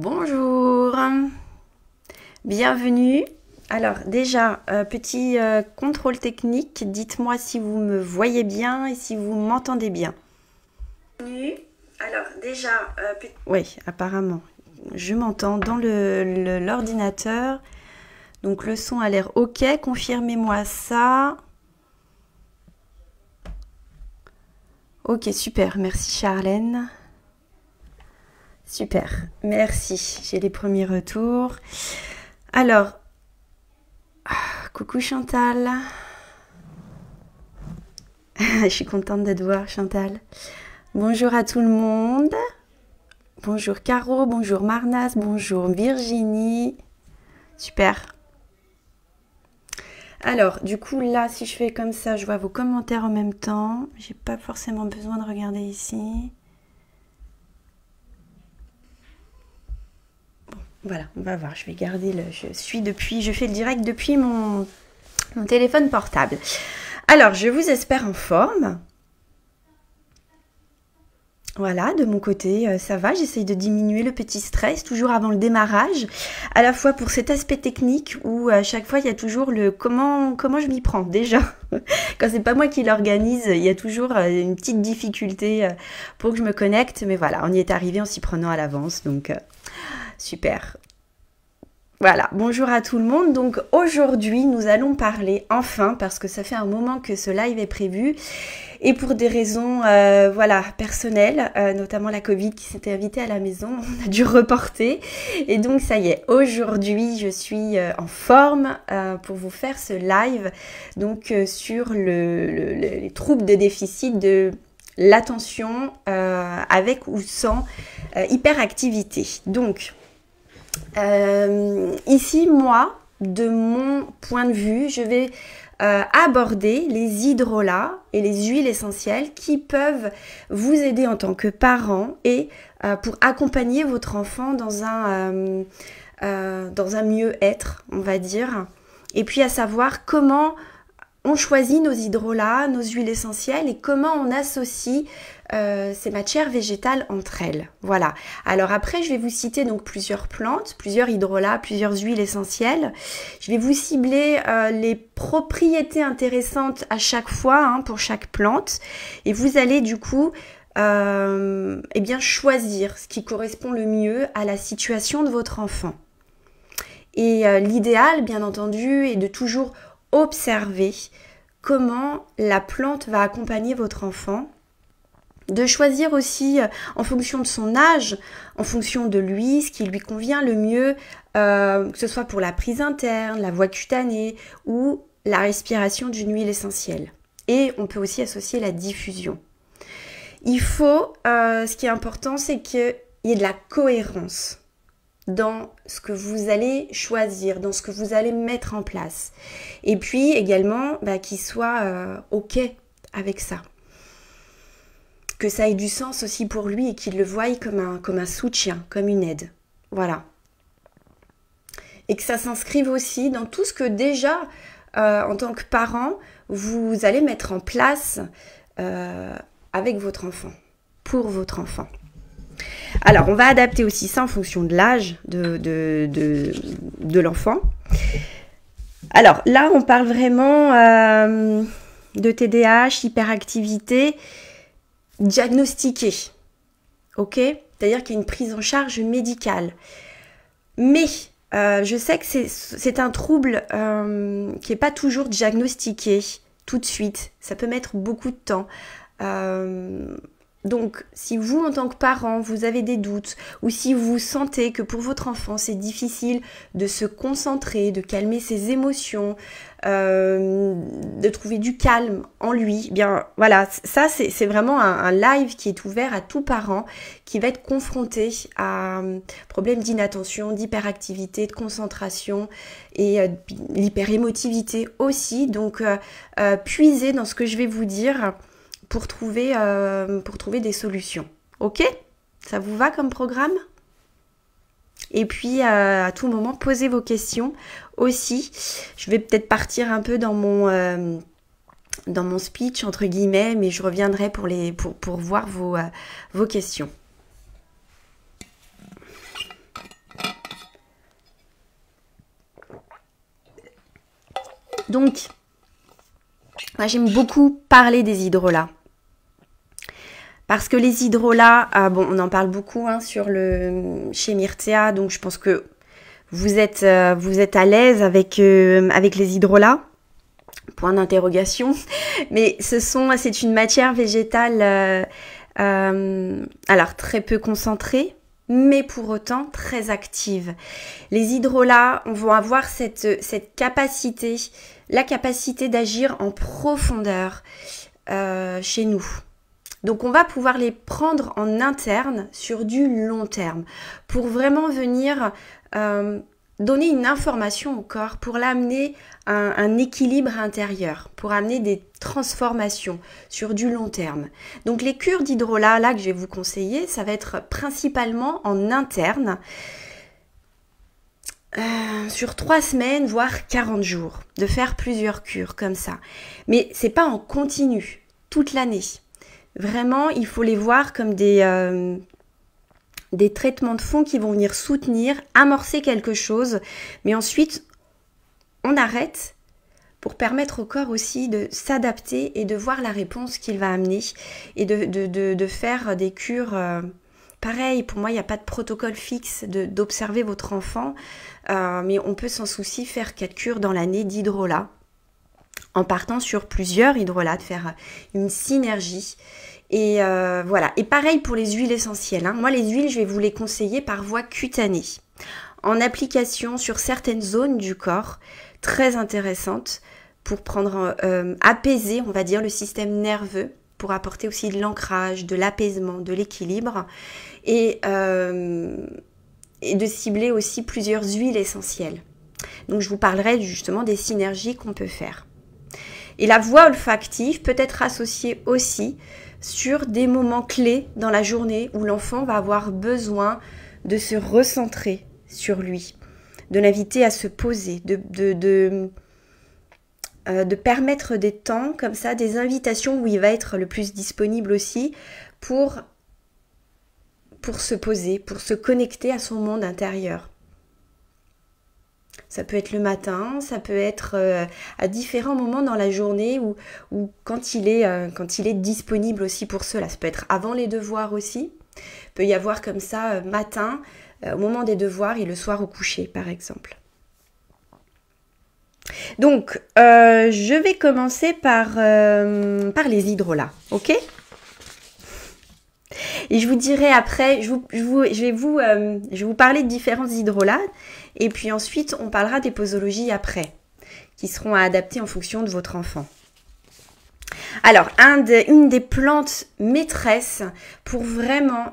Bonjour, bienvenue. Alors déjà, euh, petit euh, contrôle technique, dites-moi si vous me voyez bien et si vous m'entendez bien. Alors déjà, euh, oui, apparemment, je m'entends dans l'ordinateur. Donc le son a l'air ok, confirmez-moi ça. Ok, super, merci Charlène. Super, merci. J'ai les premiers retours. Alors, ah, coucou Chantal. Je suis contente de te voir Chantal. Bonjour à tout le monde. Bonjour Caro, bonjour Marnas, bonjour Virginie. Super. Alors, du coup, là, si je fais comme ça, je vois vos commentaires en même temps. J'ai pas forcément besoin de regarder ici. Voilà, on va voir. Je vais garder le. Je suis depuis. Je fais le direct depuis mon, mon téléphone portable. Alors, je vous espère en forme. Voilà, de mon côté, euh, ça va. J'essaye de diminuer le petit stress, toujours avant le démarrage, à la fois pour cet aspect technique où à chaque fois il y a toujours le comment comment je m'y prends déjà. Quand c'est pas moi qui l'organise, il y a toujours euh, une petite difficulté euh, pour que je me connecte, mais voilà, on y est arrivé en s'y prenant à l'avance, donc Super. Voilà, bonjour à tout le monde. Donc aujourd'hui, nous allons parler enfin, parce que ça fait un moment que ce live est prévu, et pour des raisons euh, voilà personnelles, euh, notamment la Covid qui s'était invitée à la maison, on a dû reporter. Et donc ça y est, aujourd'hui je suis euh, en forme pour vous faire ce live donc sur les troubles de déficit de l'attention avec ou sans hyperactivité. Donc euh, ici, moi, de mon point de vue, je vais euh, aborder les hydrolats et les huiles essentielles qui peuvent vous aider en tant que parent et euh, pour accompagner votre enfant dans un, dans un mieux-être, on va dire. Et puis à savoir comment on choisit nos hydrolats, nos huiles essentielles et comment on associe euh, ces matières végétales entre elles. Voilà. Alors après, je vais vous citer donc plusieurs plantes, plusieurs hydrolats, plusieurs huiles essentielles. Je vais vous cibler euh, les propriétés intéressantes à chaque fois hein, pour chaque plante et vous allez du coup euh, eh bien choisir ce qui correspond le mieux à la situation de votre enfant. Et l'idéal, bien entendu, est de toujours observer comment la plante va accompagner votre enfant de choisir aussi euh, en fonction de son âge, en fonction de lui, ce qui lui convient le mieux, euh, que ce soit pour la prise interne, la voie cutanée ou la respiration d'une huile essentielle. Et on peut aussi associer la diffusion. Il faut, euh, ce qui est important, c'est qu'il y ait de la cohérence dans ce que vous allez choisir, dans ce que vous allez mettre en place. Et puis également, bah, qu'il soit euh, OK avec ça. Que ça ait du sens aussi pour lui et qu'il le voie comme un, soutien, comme une aide. Voilà. Et que ça s'inscrive aussi dans tout ce que déjà, euh, en tant que parent, vous allez mettre en place euh, avec votre enfant, pour votre enfant. Alors, on va adapter aussi ça en fonction de l'âge de, de, l'enfant. Alors là, on parle vraiment euh, de TDAH, hyperactivité diagnostiqué. Ok C'est-à-dire qu'il y a une prise en charge médicale. Mais euh, je sais que c'est un trouble euh, qui n'est pas toujours diagnostiqué tout de suite. Ça peut mettre beaucoup de temps. Donc, si vous, en tant que parent, vous avez des doutes, ou si vous sentez que pour votre enfant, c'est difficile de se concentrer, de calmer ses émotions, euh, de trouver du calme en lui, eh bien voilà, ça c'est vraiment un, live qui est ouvert à tout parent qui va être confronté à euh, problèmes d'inattention, d'hyperactivité, de concentration et euh, l'hyperémotivité aussi. Donc, puisez dans ce que je vais vous dire pour trouver, euh, pour trouver des solutions. Ok Ça vous va comme programme et puis euh, à tout moment, posez vos questions aussi. Je vais peut-être partir un peu dans mon, euh, dans mon speech, entre guillemets, mais je reviendrai pour, les, pour, voir vos, vos questions. Donc, moi j'aime beaucoup parler des hydrolats. Parce que les hydrolats, euh, bon, on en parle beaucoup hein, sur le, chez Myrtea, donc je pense que vous êtes, euh, vous êtes à l'aise avec, euh, avec les hydrolats. Point d'interrogation. Mais ce sont, c'est une matière végétale, alors très peu concentrée, mais pour autant très active. Les hydrolats vont avoir cette, capacité, la capacité d'agir en profondeur chez nous. Donc on va pouvoir les prendre en interne sur du long terme pour vraiment venir euh, donner une information au corps, pour l'amener à un, équilibre intérieur, pour amener des transformations sur du long terme. Donc les cures d'hydrolat, là que je vais vous conseiller, ça va être principalement en interne. Euh, sur trois semaines, voire 40 jours, de faire plusieurs cures comme ça. Mais c'est pas en continu, toute l'année. Vraiment, il faut les voir comme des, euh, des traitements de fond qui vont venir soutenir, amorcer quelque chose, mais ensuite on arrête pour permettre au corps aussi de s'adapter et de voir la réponse qu'il va amener et de, faire des cures. Euh, pareil, pour moi, il n'y a pas de protocole fixe d'observer votre enfant, euh, mais on peut sans souci faire quatre cures dans l'année d'hydrolat en partant sur plusieurs hydrolats, faire euh, une synergie. Et euh, voilà. Et pareil pour les huiles essentielles. Hein. Moi, les huiles, je vais vous les conseiller par voie cutanée, en application sur certaines zones du corps, très intéressantes, pour prendre, euh, apaiser, on va dire, le système nerveux, pour apporter aussi de l'ancrage, de l'apaisement, de l'équilibre, et de cibler aussi plusieurs huiles essentielles. Donc, je vous parlerai justement des synergies qu'on peut faire. Et la voix olfactive peut être associée aussi sur des moments clés dans la journée où l'enfant va avoir besoin de se recentrer sur lui, de l'inviter à se poser, de, de, euh, permettre des temps comme ça, des invitations où il va être le plus disponible aussi pour, pour se poser, pour se connecter à son monde intérieur. Ça peut être le matin, ça peut être euh, à différents moments dans la journée ou, ou quand, il est, euh, quand il est disponible aussi pour cela. Ça peut être avant les devoirs aussi. Il peut y avoir comme ça euh, matin, au moment des devoirs et le soir au coucher par exemple. Donc, je vais commencer par, par les hydrolats, ok et je vous dirai après, je, euh, vais, vous, parler de différents hydrolats et puis ensuite on parlera des posologies après, qui seront à adapter en fonction de votre enfant. Alors, une des plantes maîtresses pour vraiment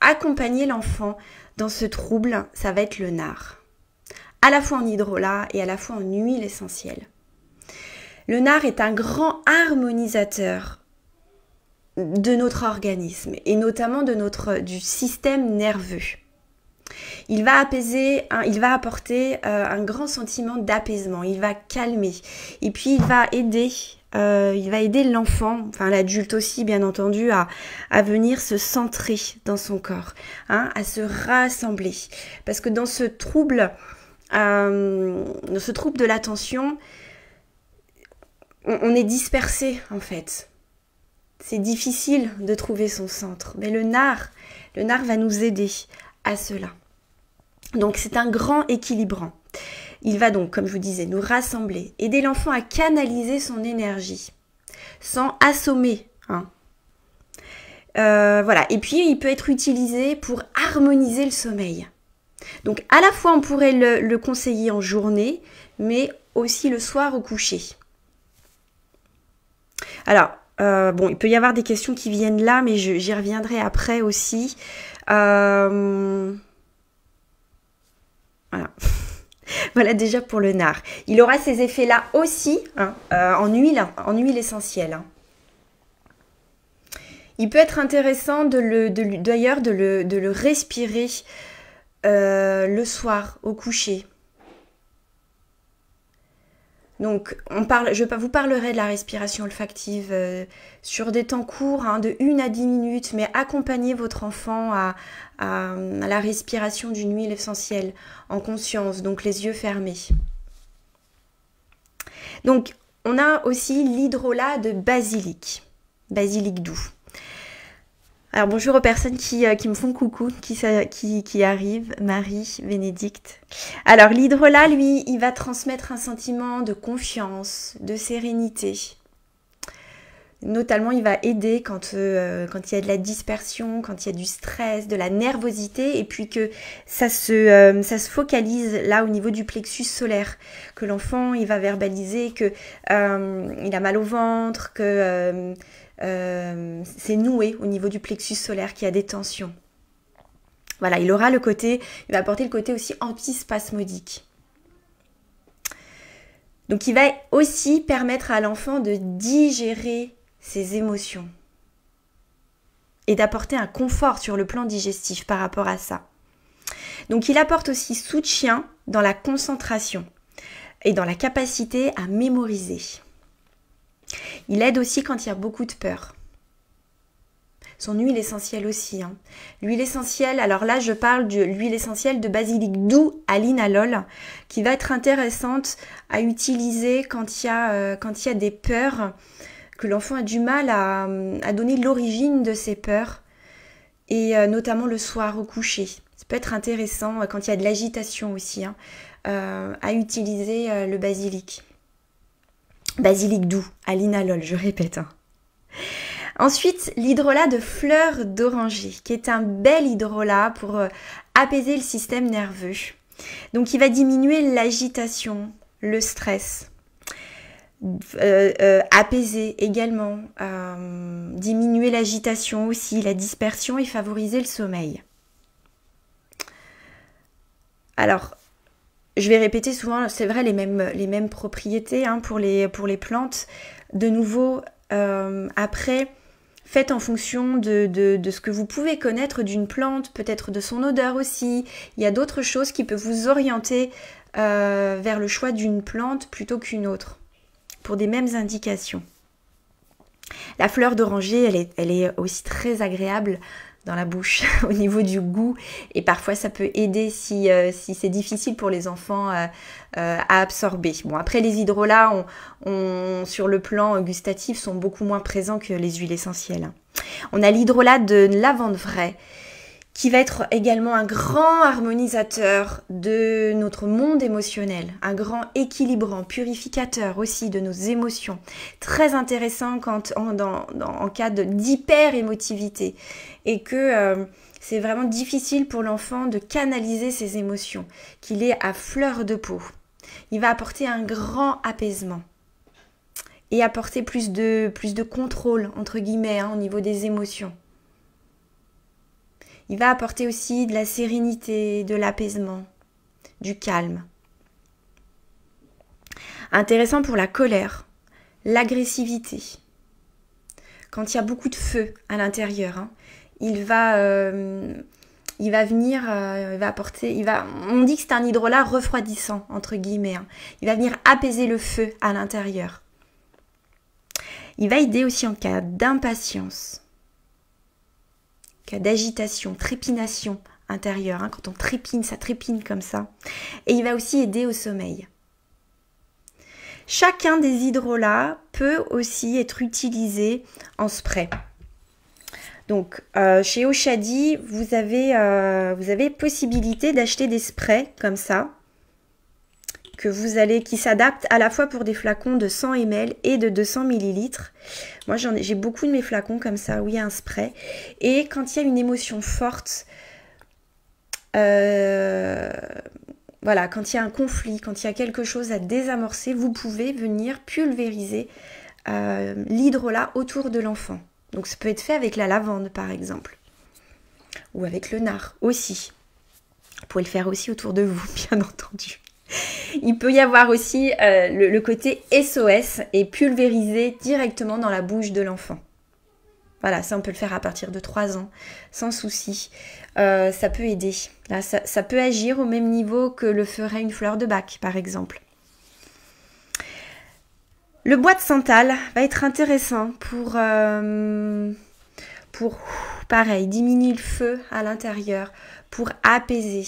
accompagner l'enfant dans ce trouble, ça va être le nard. À la fois en hydrolat et à la fois en huile essentielle. Le nard est un grand harmonisateur de notre organisme et notamment de notre, euh, du système nerveux. Il va apaiser, il va apporter euh, un grand sentiment d'apaisement, il va calmer et puis il va aider, euh, il va aider l'enfant, enfin l'adulte aussi bien entendu, à, venir se centrer dans son corps, hein, à se rassembler. Parce que dans ce trouble, ce trouble de l'attention, on est dispersé en fait c'est difficile de trouver son centre, mais le nard, le nard va nous aider à cela. Donc c'est un grand équilibrant. Il va donc, comme je vous disais, nous rassembler, aider l'enfant à canaliser son énergie, sans assommer. Hein. Euh, voilà. Et puis il peut être utilisé pour harmoniser le sommeil. Donc à la fois on pourrait le, le conseiller en journée, mais aussi le soir au coucher. Alors, euh, bon, il peut y avoir des questions qui viennent là, mais j'y reviendrai après aussi. Euh, voilà. voilà déjà pour le nard. Il aura ces effets-là aussi hein, euh, en huile, en huile essentielle. Hein. Il peut être intéressant d'ailleurs de le respirer le soir au coucher. Donc, je vous parlerai de la respiration olfactive euh, sur des temps courts, hein, de 1 à 10 minutes, mais accompagnez votre enfant à, à la respiration d'une huile essentielle en conscience, donc les yeux fermés. Donc, on a aussi l'hydrolat de basilic, basilic doux. Alors bonjour aux personnes qui, euh, me font coucou, qui, qui, arrivent, Marie, Bénédicte. Alors l'hydrolat, lui, il va transmettre un sentiment de confiance, de sérénité. Notamment, il va aider quand, euh, quand il y a de la dispersion, quand il y a du stress, de la nervosité, et puis que ça se, euh, ça se focalise là au niveau du plexus solaire, que l'enfant, il va verbaliser que il a mal au ventre, que euh, c'est noué au niveau du plexus solaire, qui a des tensions. Voilà, il aura le côté, il va apporter le côté aussi antispasmodique. Donc il va aussi permettre à l'enfant de digérer ses émotions et d'apporter un confort sur le plan digestif par rapport à ça. Donc il apporte aussi soutien dans la concentration et dans la capacité à mémoriser. Il aide aussi quand il y a beaucoup de peur. Son huile essentielle aussi. Hein. L'huile essentielle, alors là je parle de l'huile essentielle de basilic doux à linalol, qui va être intéressante à utiliser euh, quand il y a, des peurs, que l'enfant a du mal à, hum, donner l'origine de ses peurs, et euh, notamment le soir au coucher. Ça peut être intéressant euh, quand il y a de l'agitation aussi, hein, à utiliser le basilic basilic doux Alinalol, je répète. Hein. Ensuite, l'hydrolat de fleurs d'oranger, qui est un bel hydrolat pour euh, apaiser le système nerveux. Donc, il va diminuer l'agitation, le stress, euh, euh, apaiser également, diminuer l'agitation aussi, la dispersion et favoriser le sommeil. Alors, je vais répéter souvent, c'est vrai, les mêmes, propriétés hein, pour, les, pour les plantes. De nouveau, euh, après, faites en fonction de, ce que vous pouvez connaître d'une plante, peut-être de son odeur aussi. Il y a d'autres choses qui peuvent vous orienter euh, vers le choix d'une plante plutôt qu'une autre, pour des mêmes indications. La fleur d'oranger, elle est aussi très agréable dans la bouche au niveau du goût et parfois ça peut aider si, euh, c'est difficile pour les enfants euh, euh, à absorber. Bon après les hydrolats on, sur le plan gustatif sont beaucoup moins présents que les huiles essentielles. On a l'hydrolat de lavande vraie qui va être également un grand harmonisateur de notre monde émotionnel, un grand équilibrant, purificateur aussi de nos émotions. Très intéressant quand en, cas d'hyper-émotivité et que euh, c'est vraiment difficile pour l'enfant de canaliser ses émotions, qu'il est à fleur de peau. Il va apporter un grand apaisement et apporter plus de, plus de contrôle, entre guillemets, hein, au niveau des émotions. Il va apporter aussi de la sérénité, de l'apaisement, du calme. Intéressant pour la colère, l'agressivité. Quand il y a beaucoup de feu à l'intérieur, hein, il va, euh, il va venir, euh, il va apporter, il va, on dit que c'est un hydrolat refroidissant entre guillemets. Hein. Il va venir apaiser le feu à l'intérieur. Il va aider aussi en cas d'impatience, d'agitation, trépination intérieure, hein, quand on trépine, ça trépine comme ça. Et il va aussi aider au sommeil. Chacun des hydrolats peut aussi être utilisé en spray. Donc, euh, chez Oshadi, vous avez, euh, vous avez possibilité d'acheter des sprays comme ça, vous allez, qui s'adapte à la fois pour des flacons de 100 ml et de 200 ml. Moi, j'en ai, j'ai beaucoup de mes flacons comme ça, oui, un spray. Et quand il y a une émotion forte, euh, voilà, quand il y a un conflit, quand il y a quelque chose à désamorcer, vous pouvez venir pulvériser euh, l'hydrolat autour de l'enfant. Donc ça peut être fait avec la lavande par exemple. Ou avec le nard aussi. Vous pouvez le faire aussi autour de vous, bien entendu. Il peut y avoir aussi euh, le, côté SOS et pulvériser directement dans la bouche de l'enfant. Voilà, ça on peut le faire à partir de 3 ans, sans souci. Euh, ça peut aider. ça, peut agir au même niveau que le ferait une fleur de bac, par exemple. Le bois de santal va être intéressant pour, euh, pour pareil, diminuer le feu à l'intérieur, pour apaiser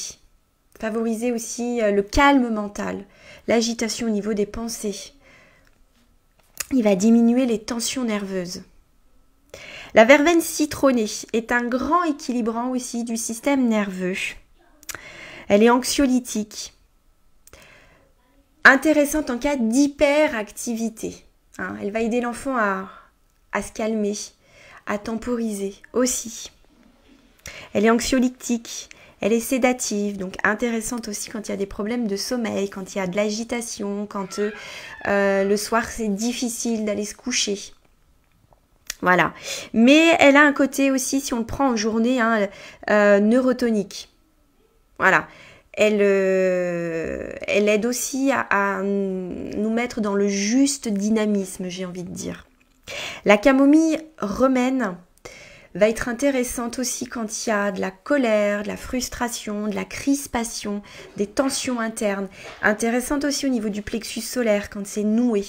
favoriser aussi euh, le calme mental, l'agitation au niveau des pensées. Il va diminuer les tensions nerveuses. La verveine citronnée est un grand équilibrant aussi du système nerveux. Elle est anxiolytique, intéressante en cas d'hyperactivité. Hein. elle va aider l'enfant à, à, se calmer, à temporiser aussi. Elle est anxiolytique, elle est sédative, donc intéressante aussi quand il y a des problèmes de sommeil, quand il y a de l'agitation, quand euh, euh, le soir c'est difficile d'aller se coucher. Voilà. Mais elle a un côté aussi, si on le prend en journée, hein, euh, neurotonique. Voilà. Elle, elle aide aussi à, à nous mettre dans le juste dynamisme, j'ai envie de dire. La camomille romaine va être intéressante aussi quand il y a de la colère, de la frustration, de la crispation, des tensions internes. Intéressante aussi au niveau du plexus solaire quand c'est noué.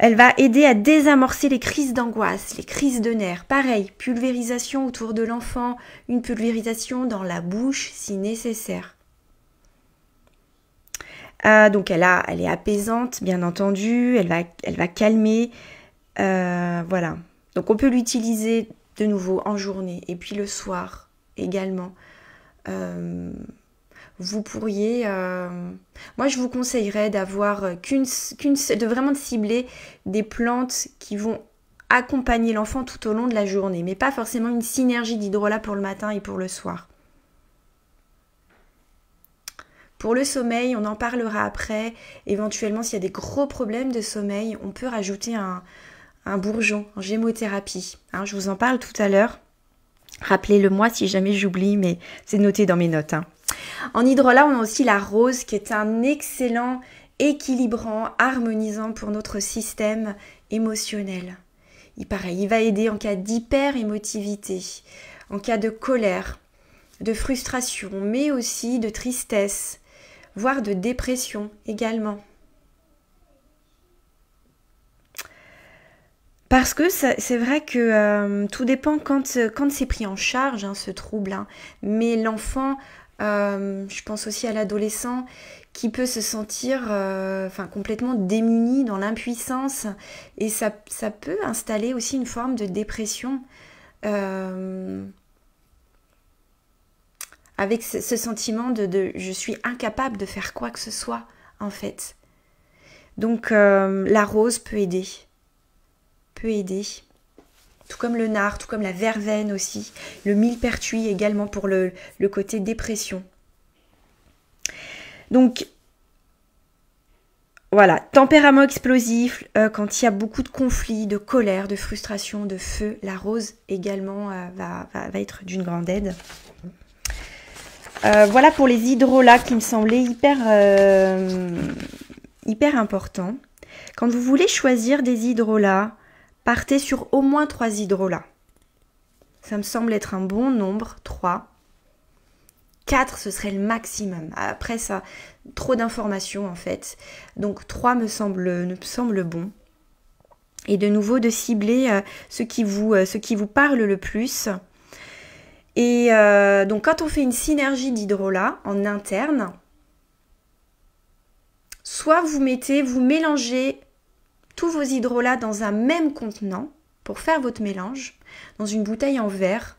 Elle va aider à désamorcer les crises d'angoisse, les crises de nerfs. Pareil, pulvérisation autour de l'enfant, une pulvérisation dans la bouche si nécessaire. Ah, donc elle, a, elle est apaisante, bien entendu, elle va, elle va calmer, euh, voilà. Donc on peut l'utiliser de nouveau en journée et puis le soir également. Euh, vous pourriez... Euh, moi je vous conseillerais d'avoir qu'une... de vraiment de cibler des plantes qui vont accompagner l'enfant tout au long de la journée, mais pas forcément une synergie d'hydrolat pour le matin et pour le soir. Pour le sommeil, on en parlera après. Éventuellement, s'il y a des gros problèmes de sommeil, on peut rajouter un, un bourgeon en gémothérapie. Hein, je vous en parle tout à l'heure. Rappelez-le moi si jamais j'oublie, mais c'est noté dans mes notes. Hein. En hydrolat, on a aussi la rose qui est un excellent équilibrant, harmonisant pour notre système émotionnel. Il paraît, il va aider en cas d'hyper-émotivité, en cas de colère, de frustration, mais aussi de tristesse, voire de dépression également. Parce que c'est vrai que euh, tout dépend quand, euh, quand c'est pris en charge, hein, ce trouble. Hein. Mais l'enfant, euh, je pense aussi à l'adolescent, qui peut se sentir complètement démuni dans l'impuissance. Et ça, ça, peut installer aussi une forme de dépression. avec ce, sentiment de, de, je suis incapable de faire quoi que ce soit, en fait. Donc la rose peut aider peut aider. Tout comme le nard, tout comme la verveine aussi, le millepertuis également pour le, côté dépression. Donc, voilà, tempérament explosif, euh, quand il y a beaucoup de conflits, de colère, de frustration, de feu, la rose également euh, va, être d'une grande aide. Euh, voilà pour les hydrolats qui me semblaient hyper, hyper importants. Quand vous voulez choisir des hydrolats, partez sur au moins trois hydrolats. Ça me semble être un bon nombre, 3. 4, ce serait le maximum. Après ça, trop d'informations en fait. Donc 3 me semble, semble bon. Et de nouveau, de cibler euh, ce, qui vous, euh, qui vous parle le plus. Et euh, donc quand on fait une synergie d'hydrolats en interne, soit vous mettez, vous mélangez tous vos hydrolats dans un même contenant pour faire votre mélange, dans une bouteille en verre,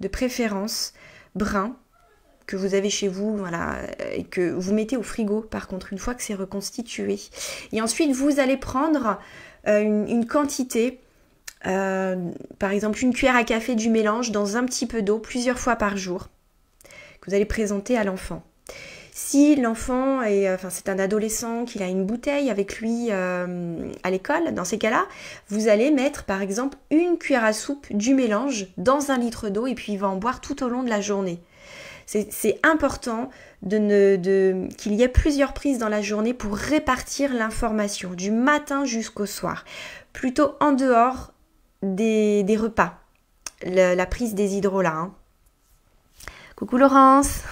de préférence brun, que vous avez chez vous, voilà, et que vous mettez au frigo par contre une fois que c'est reconstitué. Et ensuite vous allez prendre euh, une, quantité, euh, par exemple une cuillère à café du mélange dans un petit peu d'eau plusieurs fois par jour, que vous allez présenter à l'enfant. Si l'enfant est, euh, enfin c'est un adolescent, qu'il a une bouteille avec lui euh, à l'école, dans ces cas-là, vous allez mettre par exemple une cuillère à soupe du mélange dans un litre d'eau et puis il va en boire tout au long de la journée. C'est important qu'il y ait plusieurs prises dans la journée pour répartir l'information, du matin jusqu'au soir, plutôt en dehors des, repas, la prise des hydrolats. Hein. Coucou Laurence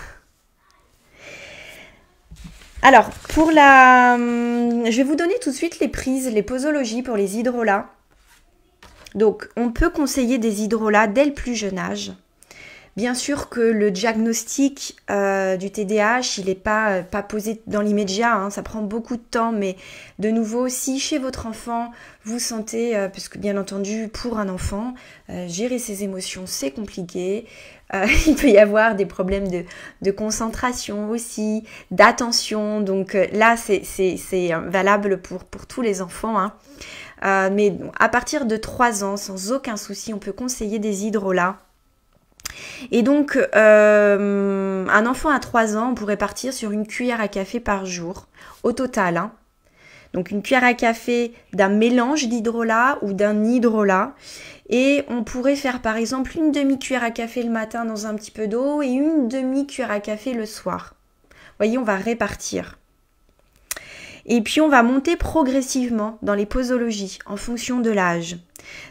alors, pour la... Hum, je vais vous donner tout de suite les prises, les posologies pour les hydrolats. Donc, on peut conseiller des hydrolats dès le plus jeune âge. Bien sûr que le diagnostic euh, du TDAH, il n'est pas, euh, pas, posé dans l'immédiat, hein, ça prend beaucoup de temps, mais de nouveau, si chez votre enfant, vous sentez, euh, puisque que bien entendu, pour un enfant, gérer ses émotions, c'est compliqué, euh, il peut y avoir des problèmes de, concentration aussi, d'attention. Donc euh, là, c'est euh, valable pour, tous les enfants. Hein. mais à partir de 3 ans, sans aucun souci, on peut conseiller des hydrolats. Et donc, un enfant à 3 ans on pourrait partir sur une cuillère à café par jour, au total. Hein donc une cuillère à café d'un mélange d'hydrolat ou d'un hydrolat. Et on pourrait faire par exemple une demi-cuillère à café le matin dans un petit peu d'eau et une demi-cuillère à café le soir. Voyez, on va répartir. Et puis on va monter progressivement dans les posologies en fonction de l'âge.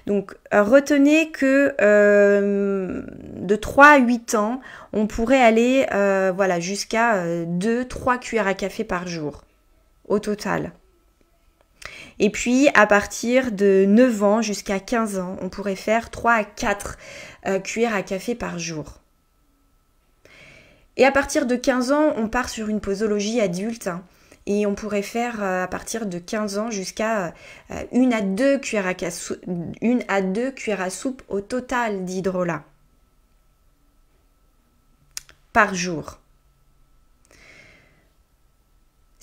Donc euh, retenez que euh, de 3 à 8 ans, on pourrait aller euh, voilà, jusqu'à 2-3 cuillères à café par jour au total. Et puis à partir de 9 ans jusqu'à 15 ans, on pourrait faire 3 à 4 euh, cuillères à café par jour. Et à partir de 15 ans, on part sur une posologie adulte. Hein, et on pourrait faire euh, à partir de 15 ans jusqu'à 1 euh, à 2 cuillères à à à soupe au total d'hydrolat par jour.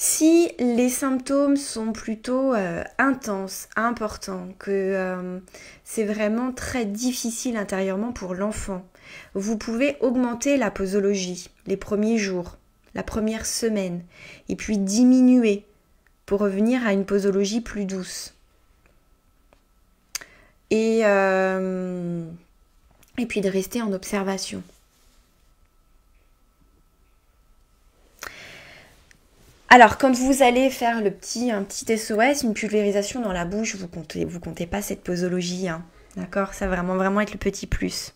Si les symptômes sont plutôt euh, intenses, importants, que euh, c'est vraiment très difficile intérieurement pour l'enfant, vous pouvez augmenter la posologie les premiers jours, la première semaine, et puis diminuer pour revenir à une posologie plus douce. Et, euh, et puis de rester en observation. Alors, quand vous allez faire le petit, un petit SOS, une pulvérisation dans la bouche, vous comptez, vous comptez pas cette posologie, hein. d'accord Ça va vraiment, vraiment être le petit plus.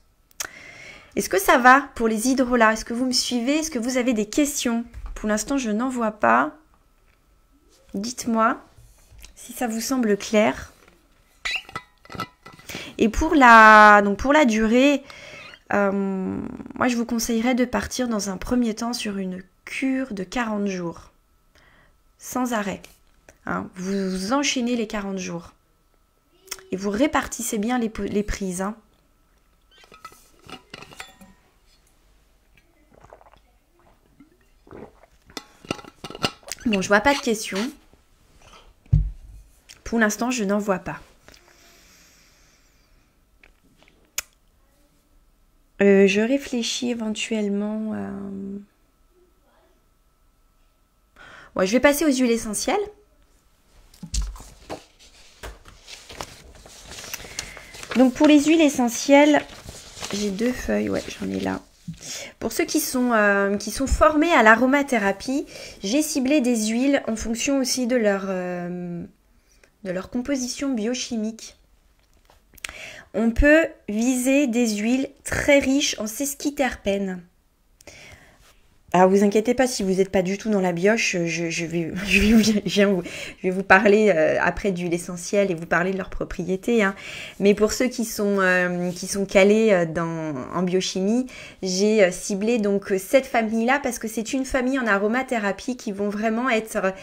Est-ce que ça va pour les hydrolats Est-ce que vous me suivez Est-ce que vous avez des questions Pour l'instant, je n'en vois pas. Dites-moi si ça vous semble clair. Et pour la, pour la durée, euh, moi, je vous conseillerais de partir dans un premier temps sur une cure de 40 jours sans arrêt. Hein, vous enchaînez les 40 jours. Et vous répartissez bien les, prises. Hein. Bon, je vois pas de questions. Pour l'instant, je n'en vois pas. Euh, je réfléchis éventuellement euh, je vais passer aux huiles essentielles. Donc pour les huiles essentielles, j'ai deux feuilles, ouais, j'en ai là. Pour ceux qui sont, euh, qui sont formés à l'aromathérapie, j'ai ciblé des huiles en fonction aussi de leur, euh, de leur composition biochimique. On peut viser des huiles très riches en sesquiterpènes. Alors vous inquiétez pas si vous n'êtes pas du tout dans la bioche, je, vais, je, vous, parler euh, après du l'essentiel et vous parler de leurs propriétés. Hein. Mais pour ceux qui sont, euh, qui sont calés euh, dans, en biochimie, j'ai ciblé donc cette famille-là parce que c'est une famille en aromathérapie qui vont vraiment être...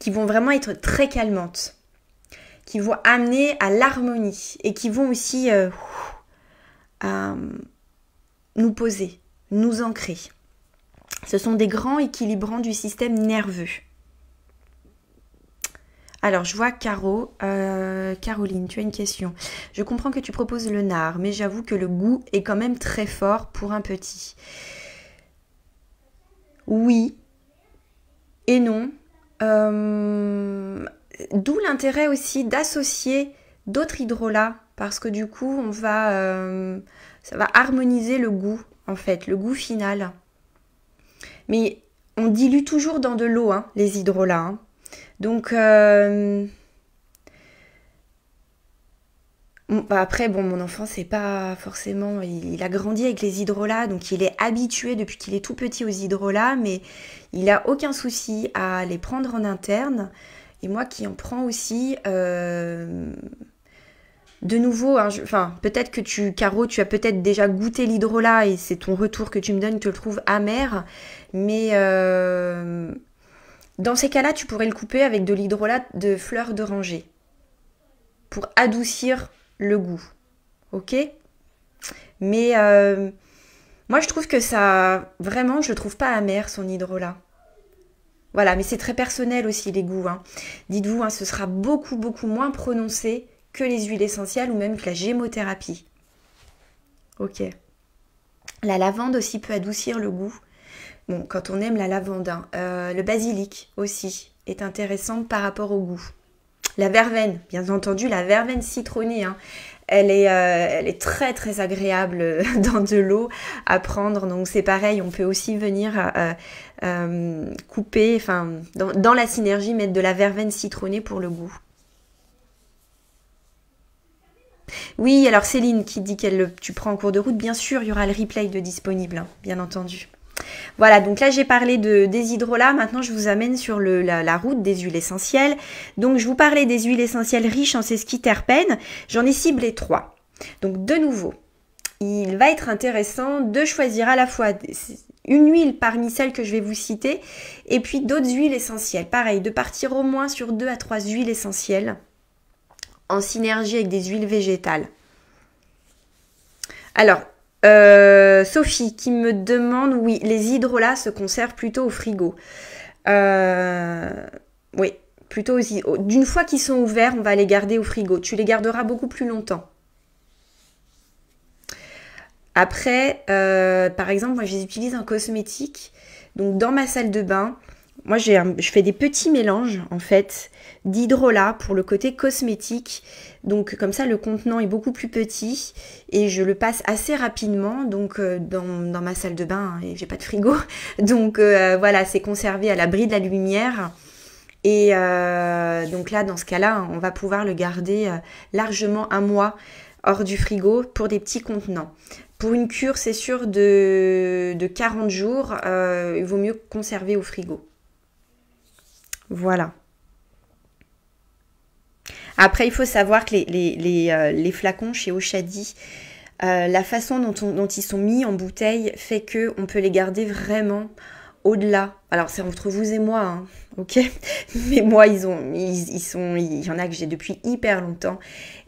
qui vont vraiment être très calmantes, qui vont amener à l'harmonie et qui vont aussi nous poser, nous ancrer. Ce sont des grands équilibrants du système nerveux. Alors, je vois Caro, euh, Caroline, tu as une question. Je comprends que tu proposes le nard, mais j'avoue que le goût est quand même très fort pour un petit. Oui et non. Euh, d'où l'intérêt aussi d'associer d'autres hydrolats, parce que du coup, on va... Euh, ça va harmoniser le goût, en fait, le goût final. Mais on dilue toujours dans de l'eau, hein, les hydrolats. Hein. Donc, euh, bah, après, bon, mon enfant, c'est pas forcément. Il, a grandi avec les hydrolats, donc il est habitué depuis qu'il est tout petit aux hydrolats, mais il a aucun souci à les prendre en interne. Et moi qui en prends aussi. Euh, de nouveau, hein, enfin, peut-être que tu, Caro, tu as peut-être déjà goûté l'hydrolat et c'est ton retour que tu me donnes, tu le trouves amer. Mais euh, dans ces cas-là, tu pourrais le couper avec de l'hydrolat de fleurs d'oranger pour adoucir le goût. Ok Mais euh, moi, je trouve que ça, vraiment, je le trouve pas amer son hydrolat. Voilà, mais c'est très personnel aussi les goûts. Hein. Dites-vous, hein, ce sera beaucoup, beaucoup moins prononcé que les huiles essentielles ou même que la gémothérapie. Ok. La lavande aussi peut adoucir le goût. Bon, quand on aime la lavande, hein, euh, le basilic aussi est intéressant par rapport au goût. La verveine, bien entendu, la verveine citronnée, hein, elle, est, euh, elle, est, très très agréable dans de l'eau à prendre. Donc c'est pareil, on peut aussi venir euh, couper, enfin dans la synergie, mettre de la verveine citronnée pour le goût. Oui, alors Céline qui dit qu'elle tu prends en cours de route, bien sûr, il y aura le replay de disponible, hein, bien entendu. Voilà, donc là j'ai parlé de, des hydrolats, maintenant je vous amène sur la, route des huiles essentielles. Donc je vous parlais des huiles essentielles riches en terpènes. j'en ai ciblé trois. Donc de nouveau, il va être intéressant de choisir à la fois une huile parmi celles que je vais vous citer et puis d'autres huiles essentielles. Pareil, de partir au moins sur deux à trois huiles essentielles en synergie avec des huiles végétales. Alors, euh, Sophie qui me demande, oui, les hydrolats se conservent plutôt au frigo. Euh, oui, plutôt aussi. D'une fois qu'ils sont ouverts, on va les garder au frigo. Tu les garderas beaucoup plus longtemps. Après, euh, par exemple, moi, je les utilise en cosmétique. Donc, dans ma salle de bain, moi, je fais des petits mélanges, en fait, d'hydrolat pour le côté cosmétique. Donc, comme ça, le contenant est beaucoup plus petit et je le passe assez rapidement. Donc, euh, dans, ma salle de bain, hein, et j'ai pas de frigo. Donc, euh, voilà, c'est conservé à l'abri de la lumière. Et euh, donc là, dans ce cas-là, hein, on va pouvoir le garder largement un mois hors du frigo pour des petits contenants. Pour une cure, c'est sûr, de, 40 jours, il vaut mieux conserver au frigo. Voilà. Après, il faut savoir que les, les, euh, flacons chez Oshadi, euh, la façon dont, ils sont mis en bouteille fait que on peut les garder vraiment au-delà. Alors c'est entre vous et moi, hein, ok Mais moi, ils ont, ils, sont, il y en a que j'ai depuis hyper longtemps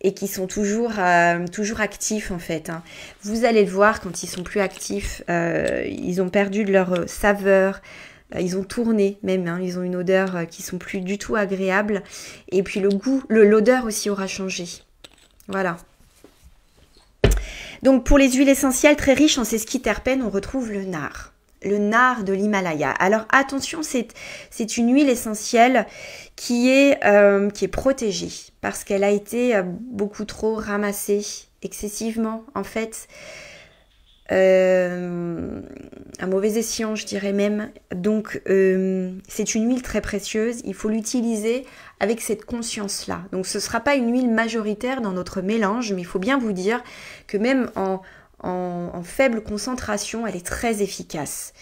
et qui sont toujours, euh, toujours actifs en fait. Hein. Vous allez le voir quand ils sont plus actifs, ils ont perdu de leur saveur, bah, ils ont tourné même, hein. ils ont une odeur euh, qui sont plus du tout agréables. Et puis le goût, l'odeur aussi aura changé. Voilà. Donc pour les huiles essentielles très riches en sesquiterpènes, on retrouve le nard le nard de l'Himalaya. Alors attention, c'est une huile essentielle qui est, euh, qui est protégée parce qu'elle a été euh, beaucoup trop ramassée excessivement en fait. Euh, un mauvais escient, je dirais même. Donc, euh, c'est une huile très précieuse. Il faut l'utiliser avec cette conscience-là. Donc, ce ne sera pas une huile majoritaire dans notre mélange, mais il faut bien vous dire que même en, faible concentration, elle est très efficace.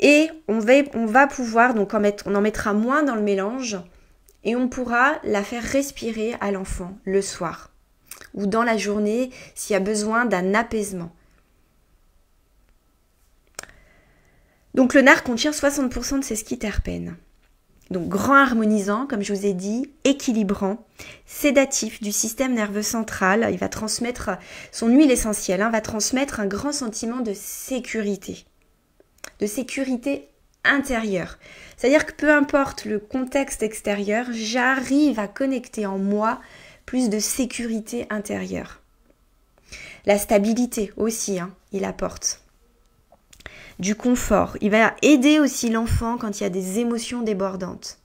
Et on va, pouvoir, donc on en mettra moins dans le mélange et on pourra la faire respirer à l'enfant le soir ou dans la journée s'il y a besoin d'un apaisement. Donc le nard contient 60% de ses skiterpènes. Donc grand harmonisant, comme je vous ai dit, équilibrant, sédatif du système nerveux central. Il va transmettre son huile essentielle, hein, va transmettre un grand sentiment de sécurité, de sécurité intérieure. C'est-à-dire que peu importe le contexte extérieur, j'arrive à connecter en moi plus de sécurité intérieure. La stabilité aussi, hein, il apporte du confort. Il va aider aussi l'enfant quand il y a des émotions débordantes,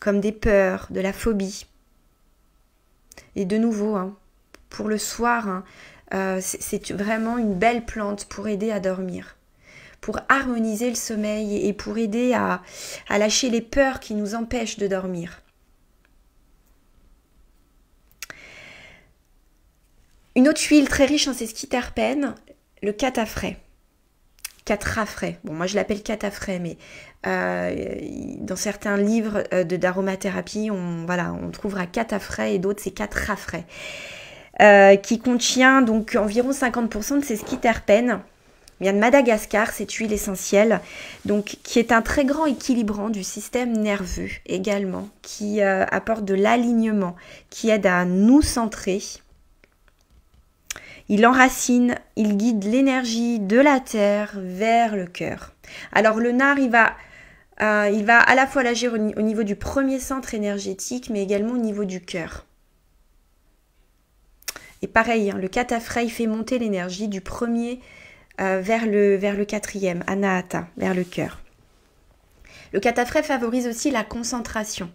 comme des peurs, de la phobie. Et de nouveau, hein, pour le soir, hein, euh, c'est vraiment une belle plante pour aider à dormir, pour harmoniser le sommeil et pour aider à lâcher les peurs qui nous empêchent de dormir. Une autre huile très riche en hein, ces schiterpènes, le cataphré. Catrafray. Bon, moi je l'appelle cataphré, mais euh, dans certains livres euh, de d'aromathérapie, on, voilà, on trouvera cataphré et d'autres c'est catafrais. Euh, qui contient donc environ 50% de ces Il Vient de Madagascar, cette huile essentielle, donc qui est un très grand équilibrant du système nerveux également, qui apporte de l'alignement, qui aide à nous centrer, il enracine, il guide l'énergie de la terre vers le cœur. Alors le nard, il va, euh, il va à la fois agir au, niveau du premier centre énergétique, mais également au niveau du cœur. Et pareil, hein, le il fait monter l'énergie du premier euh, vers, le, vers le quatrième, anahata, vers le cœur. Le cataphré favorise aussi la concentration.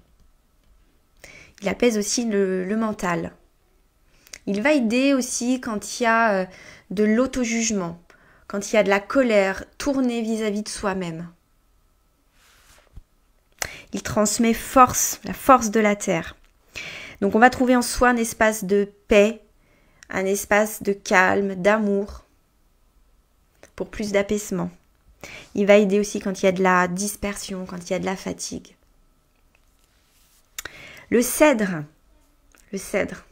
Il apaise aussi le mental. Il va aider aussi quand il y a euh, de l'auto-jugement, quand il y a de la colère tournée vis-à-vis de soi-même. Il transmet force, la force de la terre. Donc on va trouver en soi un espace de paix, un espace de calme, d'amour, pour plus d'apaisement. Il va aider aussi quand il y a de la dispersion, quand il y a de la fatigue. Le cèdre, le cèdre,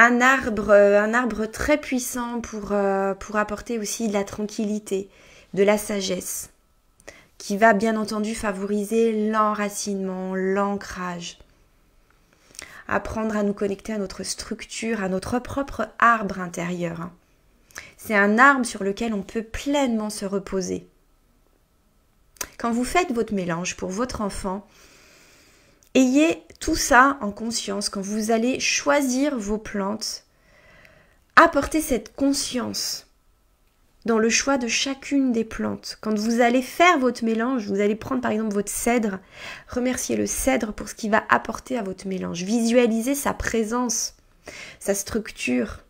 un arbre, un arbre très puissant pour, euh, pour apporter aussi de la tranquillité, de la sagesse, qui va bien entendu favoriser l'enracinement, l'ancrage. Apprendre à nous connecter à notre structure, à notre propre arbre intérieur. Hein. C'est un arbre sur lequel on peut pleinement se reposer. Quand vous faites votre mélange pour votre enfant, Ayez tout ça en conscience quand vous allez choisir vos plantes. Apportez cette conscience dans le choix de chacune des plantes. Quand vous allez faire votre mélange, vous allez prendre par exemple votre cèdre, Remerciez le cèdre pour ce qu'il va apporter à votre mélange. Visualisez sa présence, sa structure.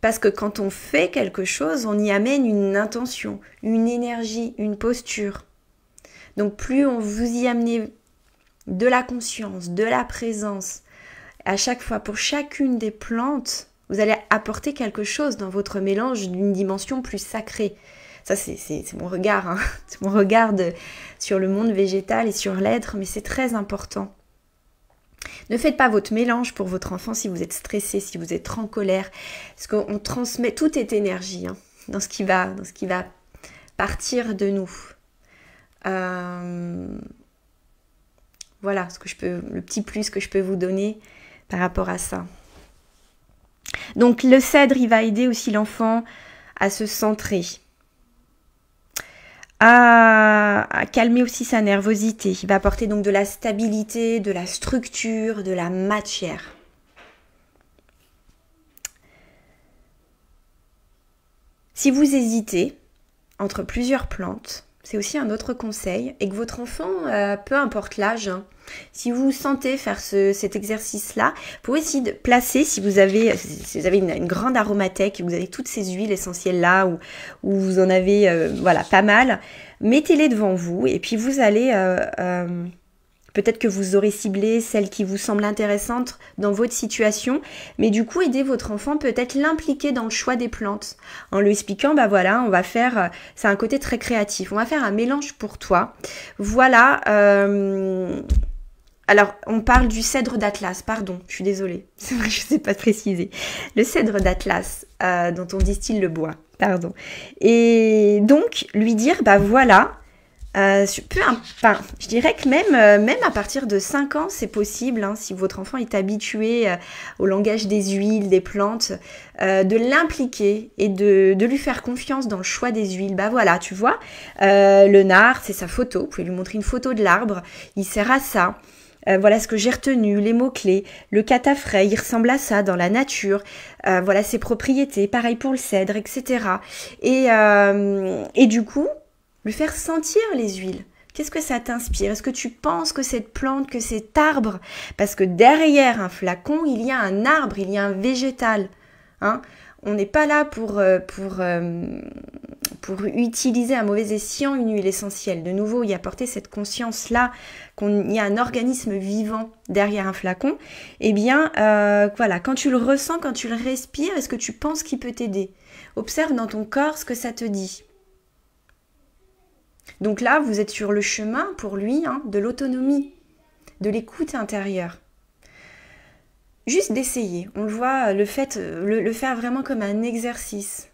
Parce que quand on fait quelque chose, on y amène une intention, une énergie, une posture. Donc plus on vous y amenez de la conscience, de la présence. À chaque fois, pour chacune des plantes, vous allez apporter quelque chose dans votre mélange d'une dimension plus sacrée. Ça, c'est mon regard, c'est mon regard hein. sur le monde végétal et sur l'être, mais c'est très important. Ne faites pas votre mélange pour votre enfant si vous êtes stressé, si vous êtes en colère, parce qu'on transmet, tout est énergie hein, dans, ce qui va, dans ce qui va partir de nous. Euh, voilà ce que je peux, le petit plus que je peux vous donner par rapport à ça. Donc le cèdre, il va aider aussi l'enfant à se centrer, à, à, calmer aussi sa nervosité. Il va apporter donc de la stabilité, de la structure, de la matière. Si vous hésitez entre plusieurs plantes, c'est aussi un autre conseil, et que votre enfant, euh, peu importe l'âge, hein, si vous sentez faire cet exercice-là, vous pouvez essayer de placer, si vous avez, si vous avez une, grande aromathèque, vous avez toutes ces huiles essentielles là, ou, vous en avez euh, voilà, pas mal, mettez-les devant vous, et puis vous allez euh, Peut-être que vous aurez ciblé celle qui vous semble intéressante dans votre situation, mais du coup, aider votre enfant peut-être l'impliquer dans le choix des plantes en lui expliquant, bah voilà, on va faire, euh, c'est un côté très créatif, on va faire un mélange pour toi. Voilà. Euh, alors, on parle du cèdre d'Atlas, pardon, je suis désolée, c'est vrai, je ne sais pas préciser. Le cèdre d'Atlas, euh, dont on distille le bois, pardon. Et donc, lui dire, bah voilà, euh, je dirais que même, euh, même à partir de 5 ans, c'est possible, hein, si votre enfant est habitué euh, au langage des huiles, des plantes, de l'impliquer et de, lui faire confiance dans le choix des huiles. Bah voilà, tu vois, le nard, c'est sa photo, vous pouvez lui montrer une photo de l'arbre, il sert à ça. voilà ce que j'ai retenu, les mots-clés. Le catafray, il ressemble à ça dans la nature. voilà ses propriétés. Pareil pour le cèdre, etc. Et, et du coup, faire sentir les huiles. Qu'est-ce que ça t'inspire Est-ce que tu penses que cette plante, que cet arbre, parce que derrière un flacon, il y a un arbre, il y a un végétal. Hein on n'est pas là pour, euh, pour, euh, pour utiliser à mauvais escient une huile essentielle. De nouveau, y apporter cette conscience-là qu'il y a un organisme vivant derrière un flacon. Et eh bien, euh, voilà, quand tu le ressens, quand tu le respires, est-ce que tu penses qu'il peut t'aider Observe dans ton corps ce que ça te dit. Donc là, vous êtes sur le chemin pour lui hein, de l'autonomie, de l'écoute intérieure. Juste d'essayer, on le voit, le, fait, le faire vraiment comme un exercice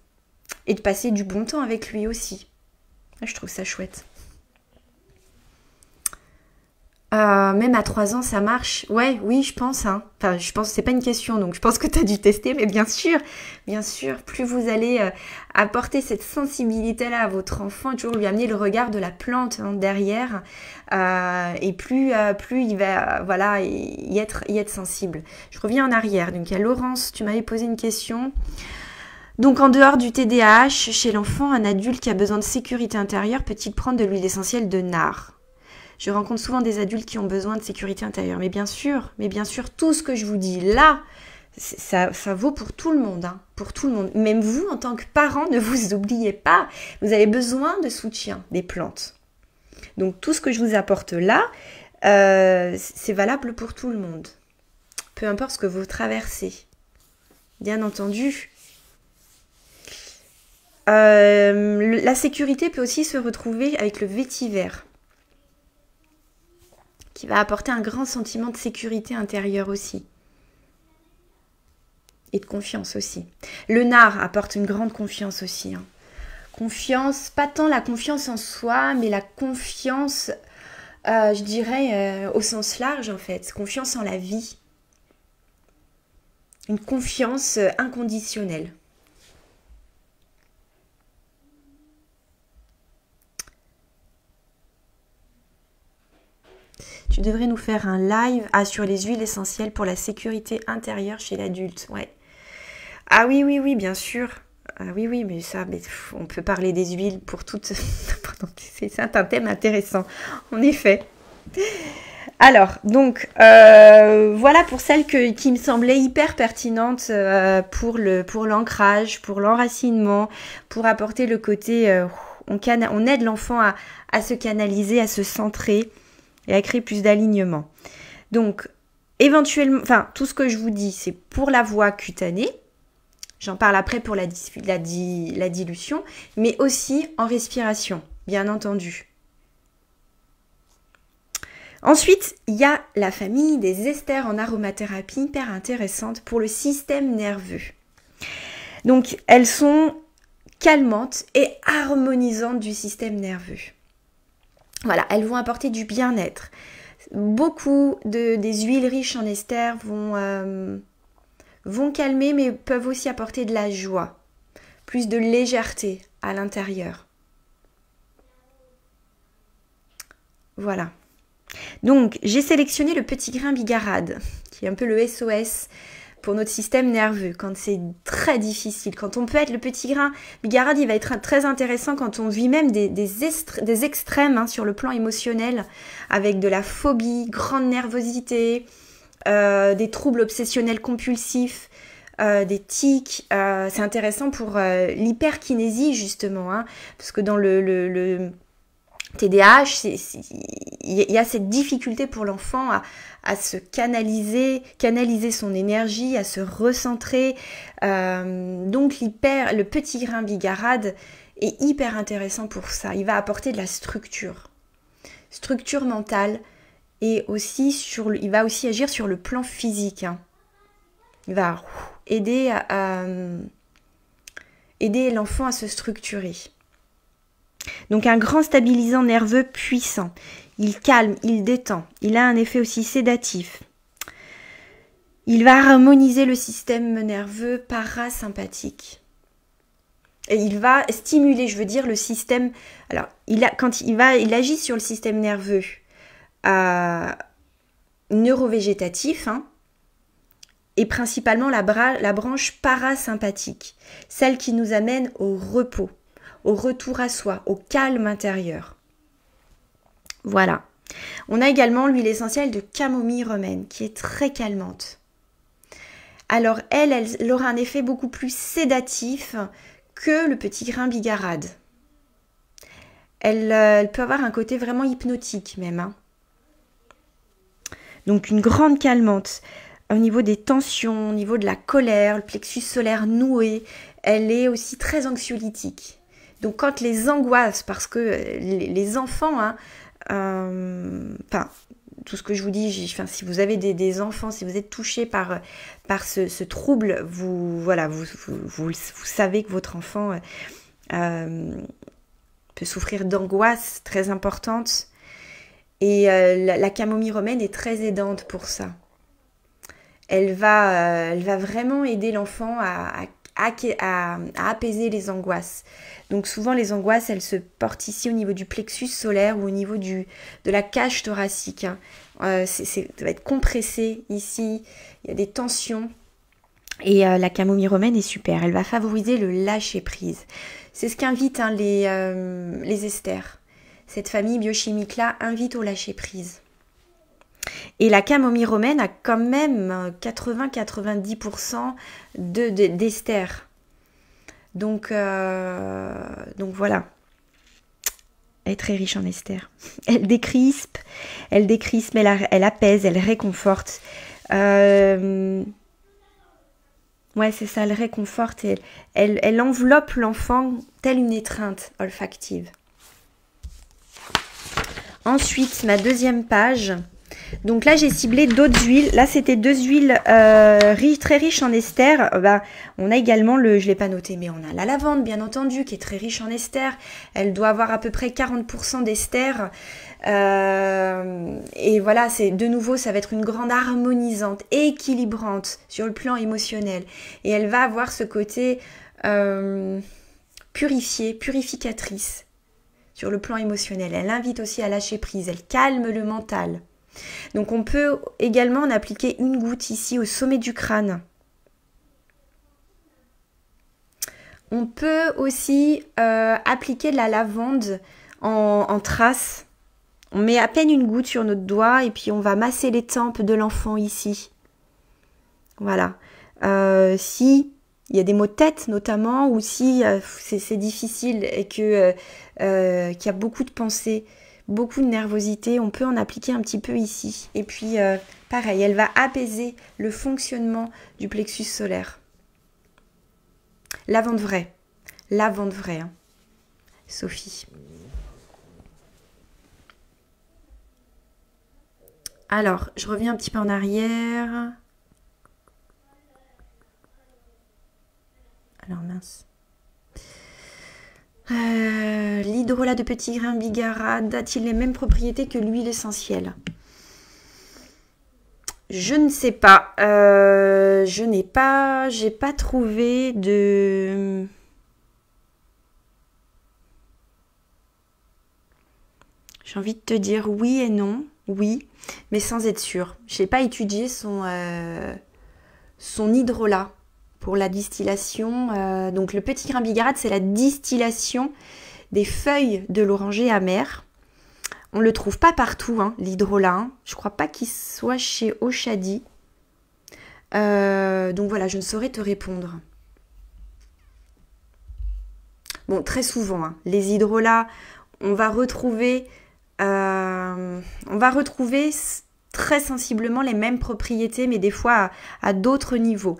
et de passer du bon temps avec lui aussi. Ah, je trouve ça chouette. Euh, même à 3 ans, ça marche. Ouais, oui, je pense. Hein. Enfin, je pense, c'est pas une question, donc je pense que tu as dû tester, mais bien sûr, bien sûr, plus vous allez euh, apporter cette sensibilité-là à votre enfant, toujours lui amener le regard de la plante hein, derrière, euh, et plus, plus il va, voilà, y être, y être sensible. Je reviens en arrière. Donc, à Laurence, tu m'avais posé une question. Donc en dehors du TDAH, chez l'enfant, un adulte qui a besoin de sécurité intérieure peut-il prendre de l'huile essentielle de nard je rencontre souvent des adultes qui ont besoin de sécurité intérieure. Mais bien sûr, mais bien sûr, tout ce que je vous dis là, ça, vaut pour tout le monde, hein, pour tout le monde. Même vous, en tant que parent, ne vous oubliez pas. Vous avez besoin de soutien des plantes. Donc tout ce que je vous apporte là, euh, c'est valable pour tout le monde. Peu importe ce que vous traversez. Bien entendu. Euh, la sécurité peut aussi se retrouver avec le vétiver va apporter un grand sentiment de sécurité intérieure aussi. Et de confiance aussi. Le nard apporte une grande confiance aussi. Hein. Confiance, pas tant la confiance en soi, mais la confiance, euh, je dirais, euh, au sens large en fait. Confiance en la vie. Une confiance euh, inconditionnelle. tu devrais nous faire un live ah, sur les huiles essentielles pour la sécurité intérieure chez l'adulte. Ouais. Ah oui, oui, oui, bien sûr. Ah oui, oui, mais ça, on peut parler des huiles pour toutes. C'est un thème intéressant, en effet. Alors, donc, euh, voilà pour celle que, qui me semblait hyper pertinente euh, pour l'ancrage, pour l'enracinement, pour, apporter le côté, euh, on, on, aide l'enfant à, à, se canaliser, à se centrer et à créer plus d'alignement. Donc, éventuellement, enfin, tout ce que je vous dis, c'est pour la voie cutanée. J'en parle après pour la, la dilution, mais aussi en respiration, bien entendu. Ensuite, il y a la famille des esters en aromathérapie hyper intéressante pour le système nerveux. Donc, elles sont calmantes et harmonisantes du système nerveux. Voilà, elles vont apporter du bien-être. Beaucoup des huiles riches en ester vont, euh, vont calmer, mais peuvent aussi apporter de la joie, plus de légèreté à l'intérieur. Voilà. Donc, j'ai sélectionné le petit grain bigarade, qui est un peu le SOS pour notre système nerveux, quand c'est très difficile, quand on peut être le petit grain. Bigarade, il va être très intéressant quand on vit même des, des, extrêmes hein, sur le plan émotionnel, avec de la phobie, grande nervosité, euh, des troubles obsessionnels compulsifs. Euh, des tics, euh, c'est intéressant pour l'hyperkinésie justement, hein, parce que dans le, le, le TDAH, il y a cette difficulté pour l'enfant à, se canaliser, canaliser son énergie, à se recentrer. Euh, donc le petit grain bigarade est hyper intéressant pour ça. Il va apporter de la structure, structure mentale, et aussi sur, il va aussi agir sur le plan physique. Hein. Il va aider l'enfant à se structurer. Donc un grand stabilisant nerveux puissant. Il calme, il détend. Il a un effet aussi sédatif. Il va harmoniser le système nerveux parasympathique. Et il va stimuler, je veux dire, le système. Alors, il va, il agit sur le système nerveux euh, neurovégétatif hein, et principalement la branche parasympathique, celle qui nous amène au repos au retour à soi, au calme intérieur. Voilà. On a également l'huile essentielle de camomille romaine qui est très calmante. Alors elle, elle, aura un effet beaucoup plus sédatif que le petit grain bigarade. Elle, euh, peut avoir un côté vraiment hypnotique même. Hein. Donc une grande calmante au niveau des tensions, au niveau de la colère, le plexus solaire noué. Elle est aussi très anxiolytique. Donc quand les angoisses, parce que euh, les, enfants, hein, euh, enfin, tout ce que je vous dis, enfin, si vous avez des, enfants, si vous êtes touché par, par ce, trouble, vous, voilà, vous, vous, savez que votre enfant euh, peut souffrir d'angoisse très importante. Et la, camomille romaine est très aidante pour ça. Elle va, elle va vraiment aider l'enfant à, à, apaiser les angoisses. Donc souvent les angoisses, elles se portent ici au niveau du plexus solaire ou au niveau du, de la cage thoracique. Hein. Euh, ça va être compressé ici, il y a des tensions. Et euh, la camomille romaine est super, elle va favoriser le lâcher-prise. C'est ce qu'invitent hein, les, euh, les esters. Cette famille biochimique-là invite au lâcher-prise. Et la camomille romaine a quand même 80-90% euh, d'ester. Euh, donc, voilà. Elle est très riche en ester. Elle décrispe, elle décrispe, elle, elle apaise, elle réconforte. Euh, ouais, c'est ça, elle réconforte elle enveloppe l'enfant telle une étreinte olfactive. Ensuite, ma deuxième page, donc là, j'ai ciblé d'autres huiles. Là, c'était deux huiles euh, très riches en ester. Euh, bah, on a également le, je l'ai pas noté, mais on a la lavande, bien entendu, qui est très riche en ester. Elle doit avoir à peu près 40% d'ester. Euh, et voilà, c'est de nouveau, ça va être une grande harmonisante, équilibrante sur le plan émotionnel. Et elle va avoir ce côté purifié, purificatrice sur le plan émotionnel. Elle invite aussi à lâcher prise, elle calme le mental. Donc on peut également en appliquer une goutte ici au sommet du crâne. On peut aussi euh, appliquer de la lavande en, trace. On met à peine une goutte sur notre doigt et puis on va masser les tempes de l'enfant ici. Voilà. Euh, si il y a des maux de tête notamment, ou si euh, c'est difficile et que qu'il y a beaucoup de pensées beaucoup de nervosité. On peut en appliquer un petit peu ici. Et puis, euh, pareil, elle va apaiser le fonctionnement du plexus solaire. La vente vraie. La vente vraie. Hein. Sophie. Alors, je reviens un petit peu en arrière. Alors mince. Euh, l'hydrolat de petits grains bigarade a-t-il les mêmes propriétés que l'huile essentielle Je ne sais pas. Euh, je n'ai pas, j'ai pas trouvé de. J'ai envie de te dire oui et non, oui, mais sans être sûr. Je n'ai pas étudié son, euh, son hydrolat pour la distillation. Euh, donc le petit grain c'est la distillation des feuilles de l'oranger amer. On ne le trouve pas partout, hein, l'hydrolat. Hein. Je crois pas qu'il soit chez Oshadi. Euh, donc voilà, je ne saurais te répondre. Bon, très souvent, hein, les hydrolats, on va retrouver, euh, on va retrouver très sensiblement les mêmes propriétés, mais des fois à d'autres niveaux.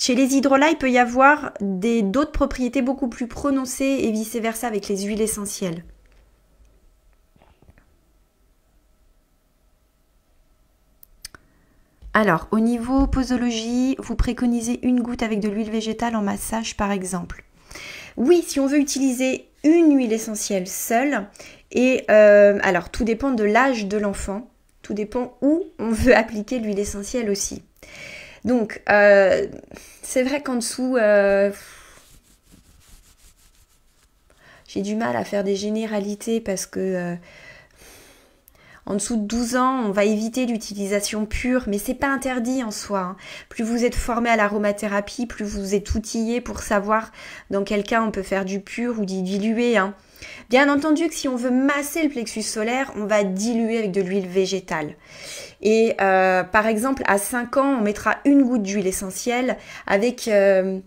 Chez les hydrolats, il peut y avoir d'autres propriétés beaucoup plus prononcées et vice-versa avec les huiles essentielles. Alors, au niveau posologie, vous préconisez une goutte avec de l'huile végétale en massage par exemple. Oui, si on veut utiliser une huile essentielle seule, et euh, alors tout dépend de l'âge de l'enfant, tout dépend où on veut appliquer l'huile essentielle aussi. Donc, euh, c'est vrai qu'en dessous, euh, j'ai du mal à faire des généralités parce que euh, en dessous de 12 ans, on va éviter l'utilisation pure, mais c'est pas interdit en soi. Hein. Plus vous êtes formé à l'aromathérapie, plus vous êtes outillé pour savoir dans quel cas on peut faire du pur ou du dilué. Hein. Bien entendu que si on veut masser le plexus solaire, on va diluer avec de l'huile végétale. Et euh, par exemple, à 5 ans, on mettra une goutte d'huile essentielle avec euh,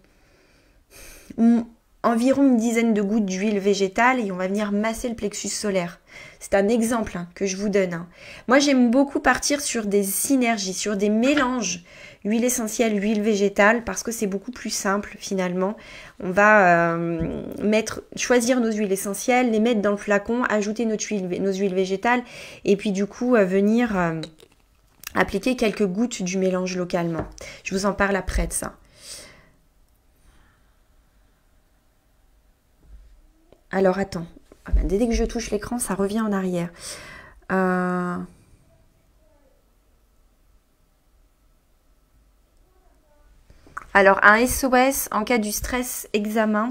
environ une dizaine de gouttes d'huile végétale et on va venir masser le plexus solaire. C'est un exemple hein, que je vous donne. Hein. Moi, j'aime beaucoup partir sur des synergies, sur des mélanges huile essentielle, huile végétale, parce que c'est beaucoup plus simple finalement. On va euh, mettre, choisir nos huiles essentielles, les mettre dans le flacon, ajouter nos huiles végétales, et puis du coup euh, venir euh, appliquer quelques gouttes du mélange localement. Je vous en parle après de ça. Alors attends, ah ben, dès que je touche l'écran, ça revient en arrière. Alors, un SOS en cas du stress examen,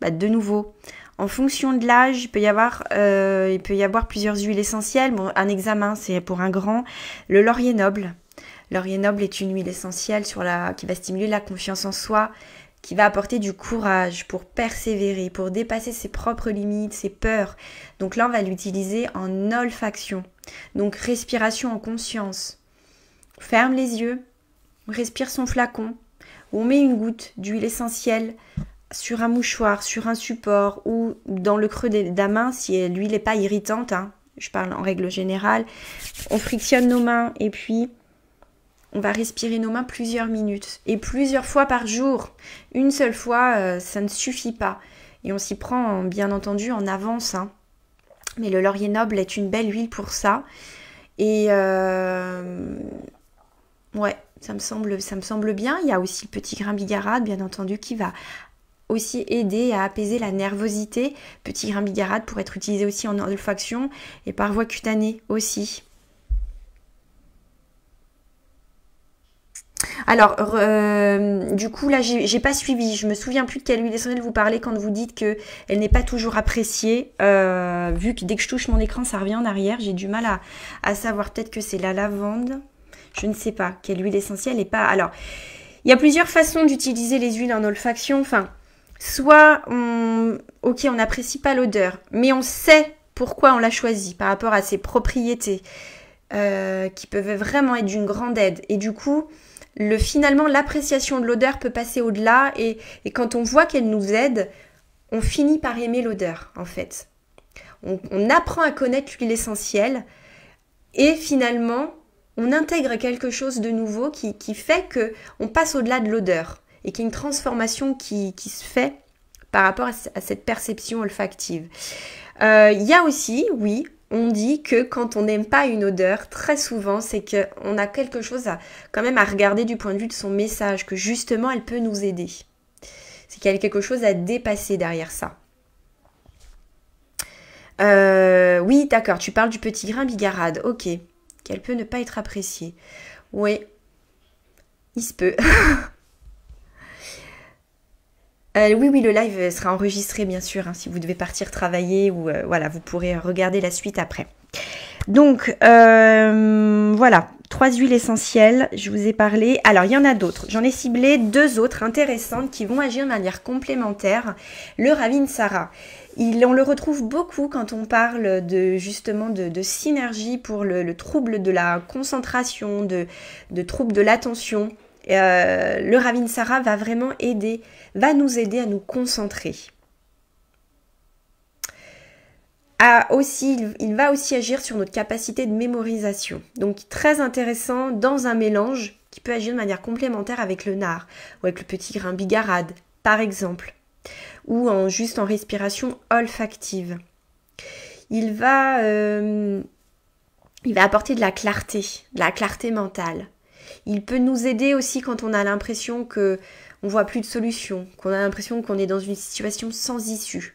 bah, de nouveau, en fonction de l'âge, il peut y avoir, euh, il peut y avoir plusieurs huiles essentielles. un examen, c'est pour un grand. Le laurier noble. Laurier noble est une huile essentielle sur la, qui va stimuler la confiance en soi, qui va apporter du courage pour persévérer, pour dépasser ses propres limites, ses peurs. Donc là, on va l'utiliser en olfaction. Donc respiration en conscience. Ferme les yeux, respire son flacon, on met une goutte d'huile essentielle sur un mouchoir, sur un support ou dans le creux de la main si l'huile n'est pas irritante, hein. je parle en règle générale, on frictionne nos mains et puis on va respirer nos mains plusieurs minutes et plusieurs fois par jour. Une seule fois, euh, ça ne suffit pas. Et on s'y prend bien entendu en avance. Hein. Mais le laurier noble est une belle huile pour ça. Et euh, ouais, ça me, semble, bien. Il y a aussi le petit grain bigarade, bien entendu, qui va aussi aider à apaiser la nervosité. Petit grain bigarade pour être utilisé aussi en olfaction et par voie cutanée aussi. Alors, euh, du coup, là, j'ai pas suivi. Je me souviens plus de quelle huile essentielle vous parler quand vous dites qu'elle n'est pas toujours appréciée. Euh, vu que dès que je touche mon écran, ça revient en arrière. J'ai du mal à, à savoir. Peut-être que c'est la lavande. Je ne sais pas. Quelle huile essentielle et pas. Alors, il y a plusieurs façons d'utiliser les huiles en olfaction. Enfin, soit on. Ok, on n'apprécie pas l'odeur, mais on sait pourquoi on l'a choisie par rapport à ses propriétés euh, qui peuvent vraiment être d'une grande aide. Et du coup, finalement, l'appréciation de l'odeur peut passer au-delà et, quand on voit qu'elle nous aide, on finit par aimer l'odeur en fait. on, apprend à connaître l'huile essentielle et finalement, on intègre quelque chose de nouveau qui, fait que on passe au-delà de l'odeur et qu'il y a une transformation qui, se fait par rapport à, cette perception olfactive. Euh, il y a aussi, oui, on dit que quand on n'aime pas une odeur, très souvent, c'est qu'on a quelque chose à, quand même à regarder du point de vue de son message, que justement, elle peut nous aider. C'est qu'il y a quelque chose à dépasser derrière ça. Euh, oui, d'accord, tu parles du petit grain bigarade, ok. Elle peut ne pas être appréciée. Oui, il se peut. Euh, oui, oui, le live sera enregistré, bien sûr, hein, si vous devez partir travailler ou euh, voilà, vous pourrez regarder la suite après. Donc, euh, voilà, trois huiles essentielles, je vous ai parlé. Alors, il y en a d'autres. J'en ai ciblé deux autres intéressantes qui vont agir de manière complémentaire. Le Ravine Sarah on le retrouve beaucoup quand on parle de justement de, synergie pour le, trouble de la concentration, de, trouble de l'attention. Euh, le le Ravinsara va vraiment aider, va nous aider à nous concentrer. A aussi, il va aussi agir sur notre capacité de mémorisation. Donc très intéressant dans un mélange qui peut agir de manière complémentaire avec le nar ou avec le petit grain bigarade, par exemple ou en, juste en respiration olfactive. Il va, euh, il va apporter de la clarté, de la clarté mentale. Il peut nous aider aussi quand on a l'impression que on voit plus de solution, qu'on a l'impression qu'on est dans une situation sans issue.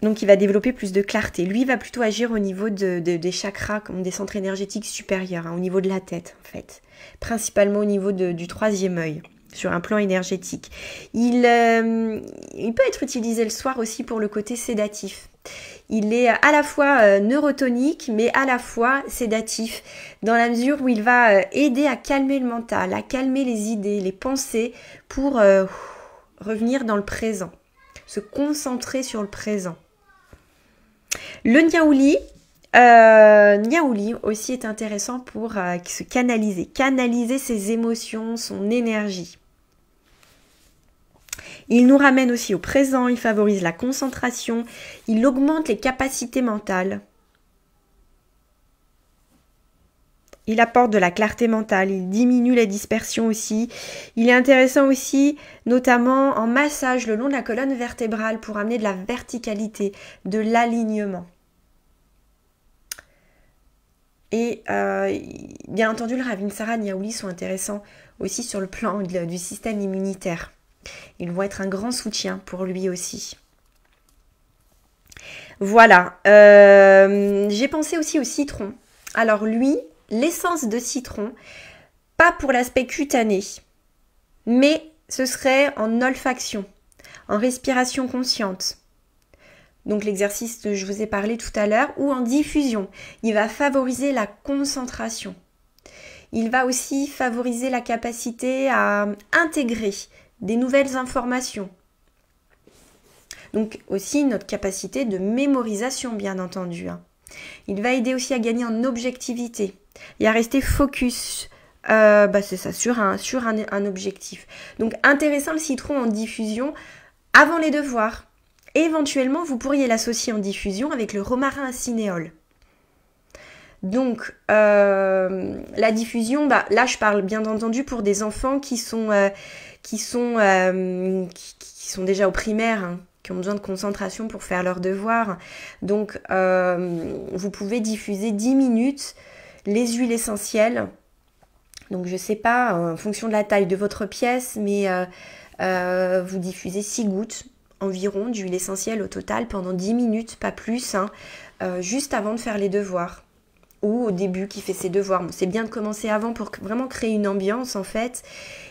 Donc il va développer plus de clarté. Lui va plutôt agir au niveau des chakras, comme des centres énergétiques supérieurs, hein, au niveau de la tête en fait, principalement au niveau du troisième œil sur un plan énergétique. Euh, il, peut être utilisé le soir aussi pour le côté sédatif. Il est à la fois euh, neurotonique mais à la fois sédatif dans la mesure où il va euh, aider à calmer le mental, à calmer les idées, les pensées pour revenir dans le présent, se concentrer sur le présent. Le niaouli, aussi est intéressant pour se canaliser, canaliser ses émotions, son énergie. Il nous ramène aussi au présent, il favorise la concentration, il augmente les capacités mentales. Il apporte de la clarté mentale, il diminue la dispersion aussi. Il est intéressant aussi, notamment en massage le long de la colonne vertébrale pour amener de la verticalité, de l'alignement. Et euh, bien entendu, le Ravinsara Niaouli sont intéressants aussi sur le plan du système immunitaire. Ils vont être un grand soutien pour lui aussi. Voilà. Euh, j'ai pensé aussi au citron. Alors lui, l'essence de citron, pas pour l'aspect cutané, mais ce serait en olfaction, en respiration consciente. Donc l'exercice que je vous ai parlé tout à l'heure, ou en diffusion. Il va favoriser la concentration. Il va aussi favoriser la capacité à intégrer des nouvelles informations. Donc aussi notre capacité de mémorisation, bien entendu. Hein. Il va aider aussi à gagner en objectivité et à rester focus. Euh, bah, c'est ça, sur, un, sur un, objectif. Donc intéressant le citron en diffusion avant les devoirs. éventuellement, vous pourriez l'associer en diffusion avec le romarin à cinéole. Donc euh, la diffusion, bah, là je parle bien entendu pour des enfants qui sont, euh, euh, qui sont, déjà au primaire, hein, qui ont besoin de concentration pour faire leurs devoirs. Donc vous pouvez diffuser 10 minutes les huiles essentielles. Donc je sais pas, en fonction de la taille de votre pièce, mais vous diffusez 6 gouttes environ d'huile essentielle au total pendant 10 minutes, pas plus, hein, juste avant de faire les devoirs ou au début qui fait ses devoirs. c'est bien de commencer avant pour vraiment créer une ambiance en fait.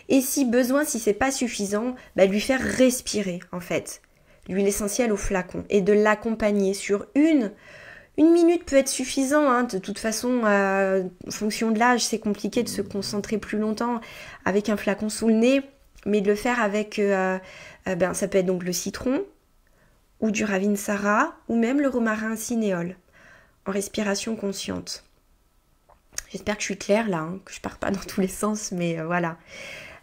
Et si besoin, si c'est pas suffisant, bah, lui faire respirer en fait. L'huile essentielle au flacon et de l'accompagner sur une. Une minute peut être suffisant. Hein. De toute façon, euh, en fonction de l'âge, c'est compliqué de se concentrer plus longtemps avec un flacon sous le nez, mais de le faire avec, euh, euh, ben, ça peut être donc le citron ou du Sarah, ou même le romarin cinéole en respiration consciente. J'espère que je suis claire là, hein, que je pars pas dans tous les sens, mais euh, voilà.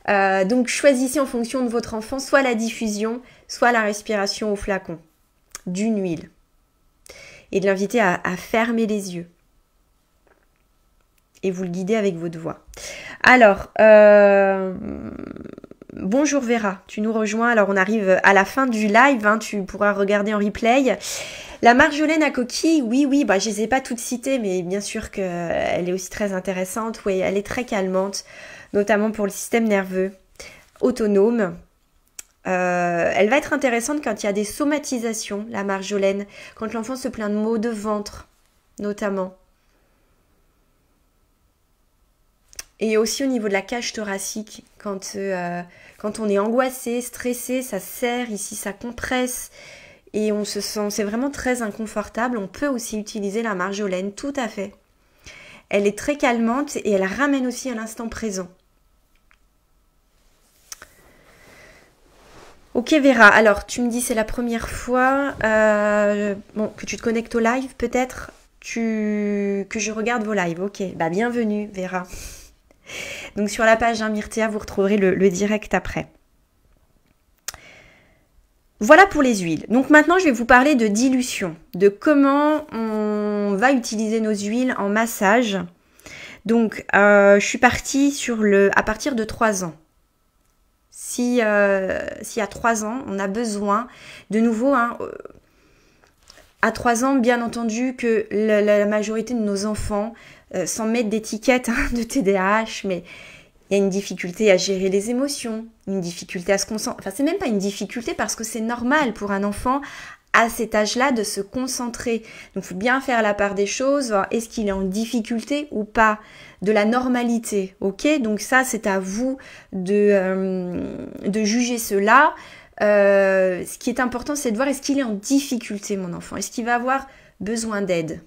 Euh, donc choisissez en fonction de votre enfant soit la diffusion, soit la respiration au flacon d'une huile. Et de l'inviter à, fermer les yeux et vous le guidez avec votre voix. Alors, euh, Bonjour Vera, tu nous rejoins. Alors on arrive à la fin du live, hein, tu pourras regarder en replay. La marjolaine à coquille, oui, oui, bah, je ne les ai pas toutes citées, mais bien sûr qu'elle euh, est aussi très intéressante. Oui, elle est très calmante, notamment pour le système nerveux, autonome. Euh, elle va être intéressante quand il y a des somatisations, la marjolaine, quand l'enfant se plaint de maux de ventre, notamment. Et aussi au niveau de la cage thoracique, quand euh, quand on est angoissé, stressé, ça serre, ici ça compresse et on se sent, c'est vraiment très inconfortable. On peut aussi utiliser la marjolaine, tout à fait. Elle est très calmante et elle ramène aussi à l'instant présent. Ok Vera, alors tu me dis c'est la première fois euh, que tu te connectes au live peut-être que je regarde vos lives. Ok, bah bienvenue Vera. Donc sur la page Myrtea, vous retrouverez le, direct après. Voilà pour les huiles. Donc maintenant, je vais vous parler de dilution, de comment on va utiliser nos huiles en massage. Donc, euh, je suis partie sur le, à partir de 3 ans. Si, euh, à 3 ans, on a besoin, de nouveau, hein, euh, à 3 ans, bien entendu que la majorité de nos enfants euh, sans mettre d'étiquette hein, de TDAH, mais il y a une difficulté à gérer les émotions, une difficulté à se concentrer. Enfin, c'est même pas une difficulté parce que c'est normal pour un enfant à cet âge-là de se concentrer. Donc, il faut bien faire la part des choses. voir Est-ce qu'il est en difficulté ou pas De la normalité, ok Donc ça, c'est à vous de, euh, juger cela. Euh, ce qui est important, c'est de voir est-ce qu'il est en difficulté, mon enfant Est-ce qu'il va avoir besoin d'aide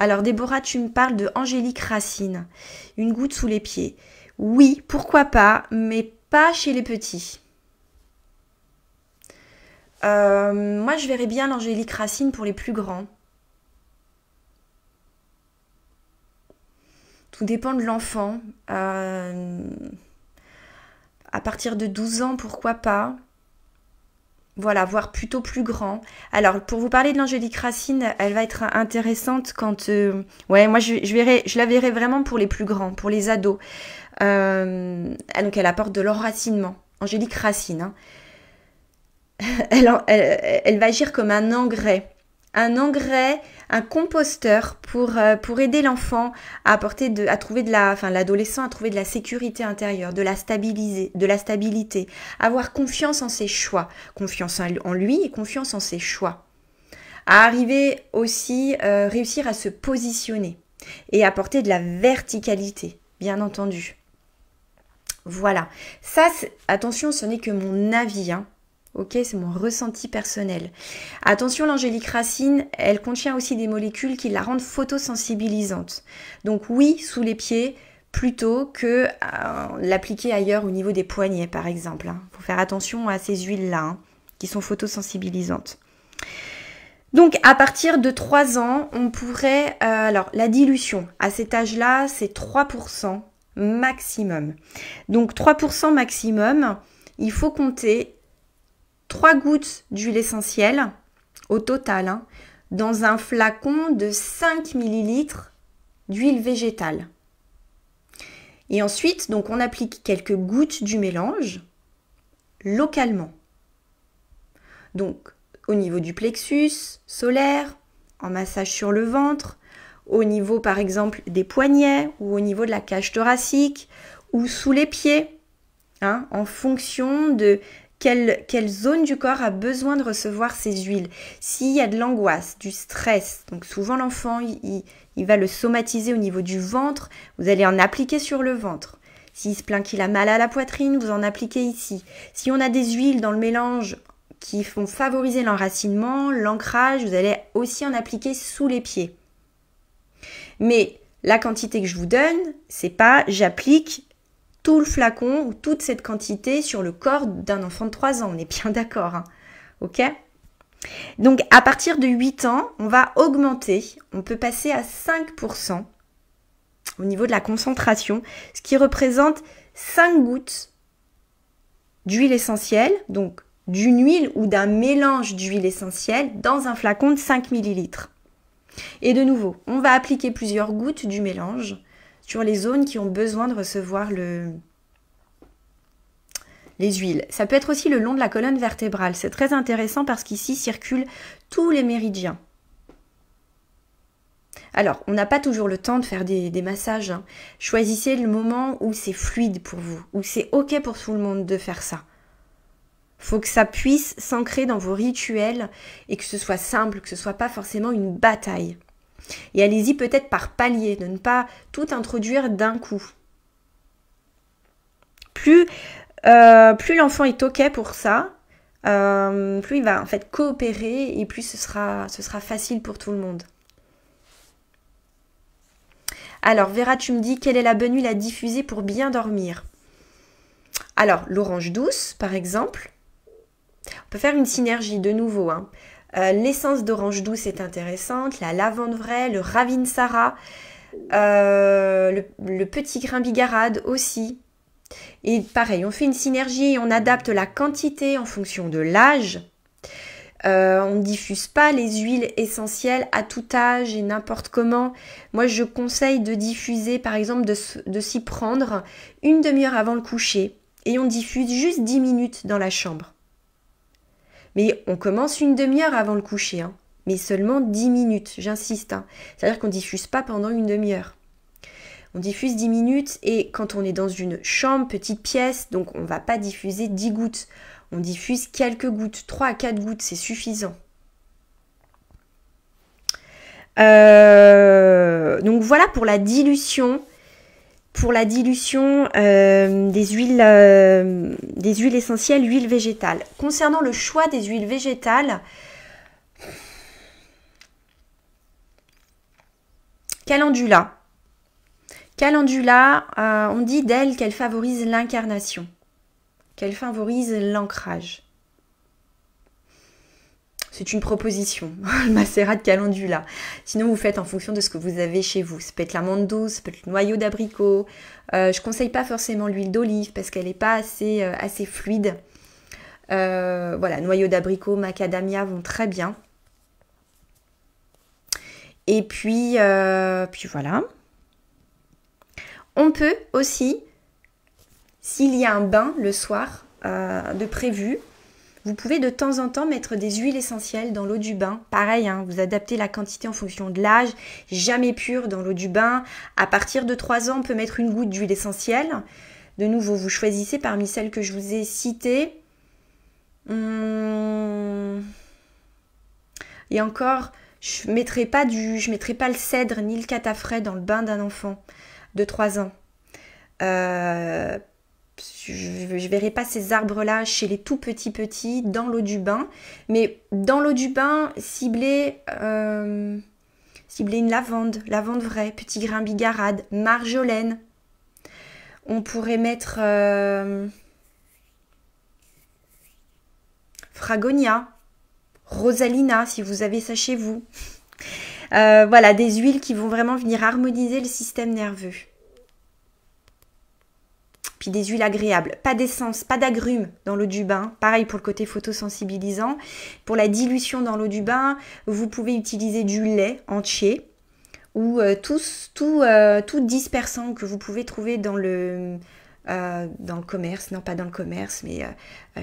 alors Déborah, tu me parles de Angélique Racine, une goutte sous les pieds. Oui, pourquoi pas, mais pas chez les petits. Euh, moi, je verrais bien l'Angélique Racine pour les plus grands. Tout dépend de l'enfant. Euh, à partir de 12 ans, pourquoi pas voilà, voire plutôt plus grand. Alors, pour vous parler de l'Angélique Racine, elle va être intéressante quand... Euh, ouais, moi, je, verrai, je la verrai vraiment pour les plus grands, pour les ados. Euh, ah, donc, elle apporte de l'enracinement. Angélique Racine. Hein. elle, va agir comme un engrais. Un engrais un composteur pour, euh, pour aider l'enfant à apporter de, à trouver de la, enfin l'adolescent à trouver de la sécurité intérieure, de la stabiliser, de la stabilité, avoir confiance en ses choix, confiance en lui et confiance en ses choix. À arriver aussi, euh, réussir à se positionner et apporter de la verticalité, bien entendu. Voilà. Ça, attention, ce n'est que mon avis. Hein. Ok, c'est mon ressenti personnel. Attention, l'angélique racine, elle contient aussi des molécules qui la rendent photosensibilisante. Donc oui, sous les pieds, plutôt que euh, l'appliquer ailleurs au niveau des poignets, par exemple. Il hein. faut faire attention à ces huiles-là, hein, qui sont photosensibilisantes. Donc à partir de 3 ans, on pourrait... Euh, alors la dilution, à cet âge-là, c'est 3% maximum. Donc 3% maximum, il faut compter 3 gouttes d'huile essentielle au total hein, dans un flacon de 5 ml d'huile végétale. Et ensuite, donc on applique quelques gouttes du mélange localement. Donc au niveau du plexus solaire, en massage sur le ventre, au niveau par exemple des poignets ou au niveau de la cage thoracique ou sous les pieds, hein, en fonction de quelle, zone du corps a besoin de recevoir ces huiles. S'il y a de l'angoisse, du stress, donc souvent l'enfant, il, il, va le somatiser au niveau du ventre, vous allez en appliquer sur le ventre. S'il se plaint qu'il a mal à la poitrine, vous en appliquez ici. Si on a des huiles dans le mélange qui font favoriser l'enracinement, l'ancrage, vous allez aussi en appliquer sous les pieds. Mais la quantité que je vous donne, c'est pas j'applique tout le flacon ou toute cette quantité sur le corps d'un enfant de 3 ans. On est bien d'accord. Hein. ok Donc à partir de 8 ans, on va augmenter. On peut passer à 5% au niveau de la concentration, ce qui représente 5 gouttes d'huile essentielle, donc d'une huile ou d'un mélange d'huile essentielle dans un flacon de 5 ml. Et de nouveau, on va appliquer plusieurs gouttes du mélange sur les zones qui ont besoin de recevoir le, les huiles. Ça peut être aussi le long de la colonne vertébrale. C'est très intéressant parce qu'ici circulent tous les méridiens. Alors, on n'a pas toujours le temps de faire des, massages. Hein. Choisissez le moment où c'est fluide pour vous, où c'est OK pour tout le monde de faire ça. Faut que ça puisse s'ancrer dans vos rituels et que ce soit simple, que ce soit pas forcément une bataille. Et allez-y peut-être par palier, de ne pas tout introduire d'un coup. Plus, euh, plus l'enfant est OK pour ça, euh, plus il va en fait coopérer et plus ce sera, ce sera facile pour tout le monde. Alors, Vera, tu me dis quelle est la bonne huile à diffuser pour bien dormir Alors, l'orange douce, par exemple. On peut faire une synergie de nouveau. Hein. L'essence euh, d'orange douce est intéressante, la lavande vraie, le ravine euh, le, petit grain bigarade aussi. Et pareil, on fait une synergie et on adapte la quantité en fonction de l'âge. Euh, on ne diffuse pas les huiles essentielles à tout âge et n'importe comment. Moi, je conseille de diffuser, par exemple, de, de s'y prendre une demi-heure avant le coucher. Et on diffuse juste 10 minutes dans la chambre. Mais on commence une demi-heure avant le coucher, hein. mais seulement 10 minutes, j'insiste. Hein. C'est-à-dire qu'on ne diffuse pas pendant une demi-heure. On diffuse 10 minutes et quand on est dans une chambre, petite pièce, donc on ne va pas diffuser 10 gouttes. On diffuse quelques gouttes, 3 à 4 gouttes, c'est suffisant. Euh, donc voilà pour la dilution pour la dilution euh, euh, des, huiles, essentielles, huiles végétales. Concernant le choix des huiles végétales, calendula. Calendula, euh, on dit d'elle qu'elle favorise l'incarnation, qu'elle favorise l'ancrage. C'est une proposition, le macérat de calendula. Sinon, vous faites en fonction de ce que vous avez chez vous. Ça peut être l'amande ça peut être le noyau d'abricot. Euh, je ne conseille pas forcément l'huile d'olive parce qu'elle n'est pas assez, euh, fluide. Euh, voilà, noyau d'abricot, macadamia vont très bien. Et puis, puis voilà. On peut aussi, s'il y a un bain le soir de prévu, vous pouvez de temps en temps mettre des huiles essentielles dans l'eau du bain. Pareil, hein, vous adaptez la quantité en fonction de l'âge. Jamais pure dans l'eau du bain. À partir de 3 ans, on peut mettre une goutte d'huile essentielle. De nouveau, vous choisissez parmi celles que je vous ai citées. Hmm. Et encore, je ne mettrai, pas du... je mettrai pas le cèdre ni le catafrais dans le bain d'un enfant de 3 ans. Euh, je ne verrai pas ces arbres-là chez les tout petits petits dans l'eau du bain. Mais dans l'eau du bain, cibler, euh, une lavande, lavande vraie, petit grain bigarade, marjolaine. On pourrait mettre euh, fragonia, rosalina si vous avez ça chez vous. Euh, voilà, des huiles qui vont vraiment venir harmoniser le système nerveux puis des huiles agréables. Pas d'essence, pas d'agrumes dans l'eau du bain. Pareil pour le côté photosensibilisant. Pour la dilution dans l'eau du bain, vous pouvez utiliser du lait entier ou euh, tous euh, tout, dispersant que vous pouvez trouver dans le, euh, dans le commerce. Non, pas dans le commerce, mais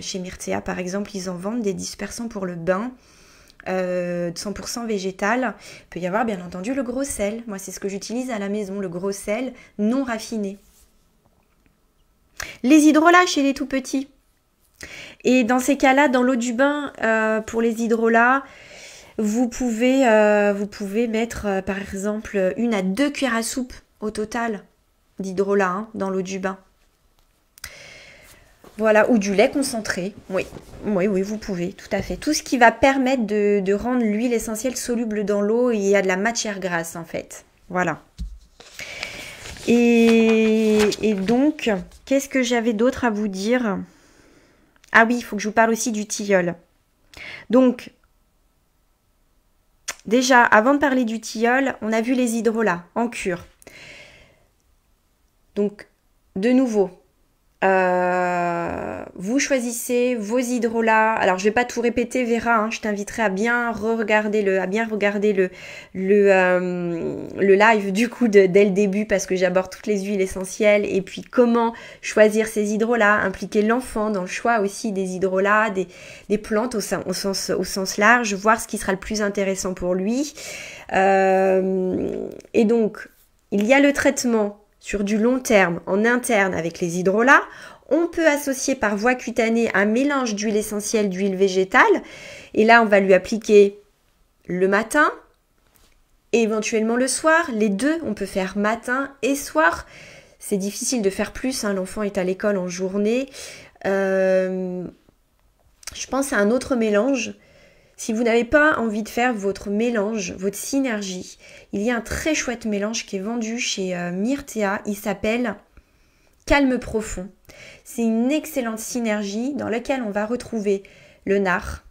chez Myrtea, par exemple, ils en vendent des dispersants pour le bain. 100% végétal. Il peut y avoir bien entendu le gros sel. Moi, c'est ce que j'utilise à la maison, le gros sel non raffiné. Les hydrolats chez les tout petits. Et dans ces cas-là, dans l'eau du bain, euh, pour les hydrolats, vous pouvez, euh, vous pouvez mettre euh, par exemple une à deux cuillères à soupe au total d'hydrolats hein, dans l'eau du bain. Voilà, ou du lait concentré. Oui, oui, oui, vous pouvez, tout à fait. Tout ce qui va permettre de, de rendre l'huile essentielle soluble dans l'eau, il y a de la matière grasse en fait. Voilà. Et, donc, qu'est-ce que j'avais d'autre à vous dire Ah oui, il faut que je vous parle aussi du tilleul. Donc, déjà, avant de parler du tilleul, on a vu les hydrolats en cure. Donc, de nouveau, euh, vous choisissez vos hydrolats. Alors je vais pas tout répéter, Vera. Hein, je t'inviterai à bien regarder le, à bien regarder le le, euh, live du coup dès le début parce que j'aborde toutes les huiles essentielles et puis comment choisir ces hydrolats, impliquer l'enfant dans le choix aussi des hydrolats, des, des plantes au, sens au sens large, voir ce qui sera le plus intéressant pour lui. Euh, et donc il y a le traitement sur du long terme en interne avec les hydrolats. On peut associer par voie cutanée un mélange d'huile essentielle, d'huile végétale. Et là, on va lui appliquer le matin et éventuellement le soir. Les deux, on peut faire matin et soir. C'est difficile de faire plus, hein. l'enfant est à l'école en journée. Euh, je pense à un autre mélange si vous n'avez pas envie de faire votre mélange, votre synergie, il y a un très chouette mélange qui est vendu chez Myrthea. Euh, Myrtea. Il s'appelle Calme Profond. C'est une excellente synergie dans laquelle on va retrouver le nard.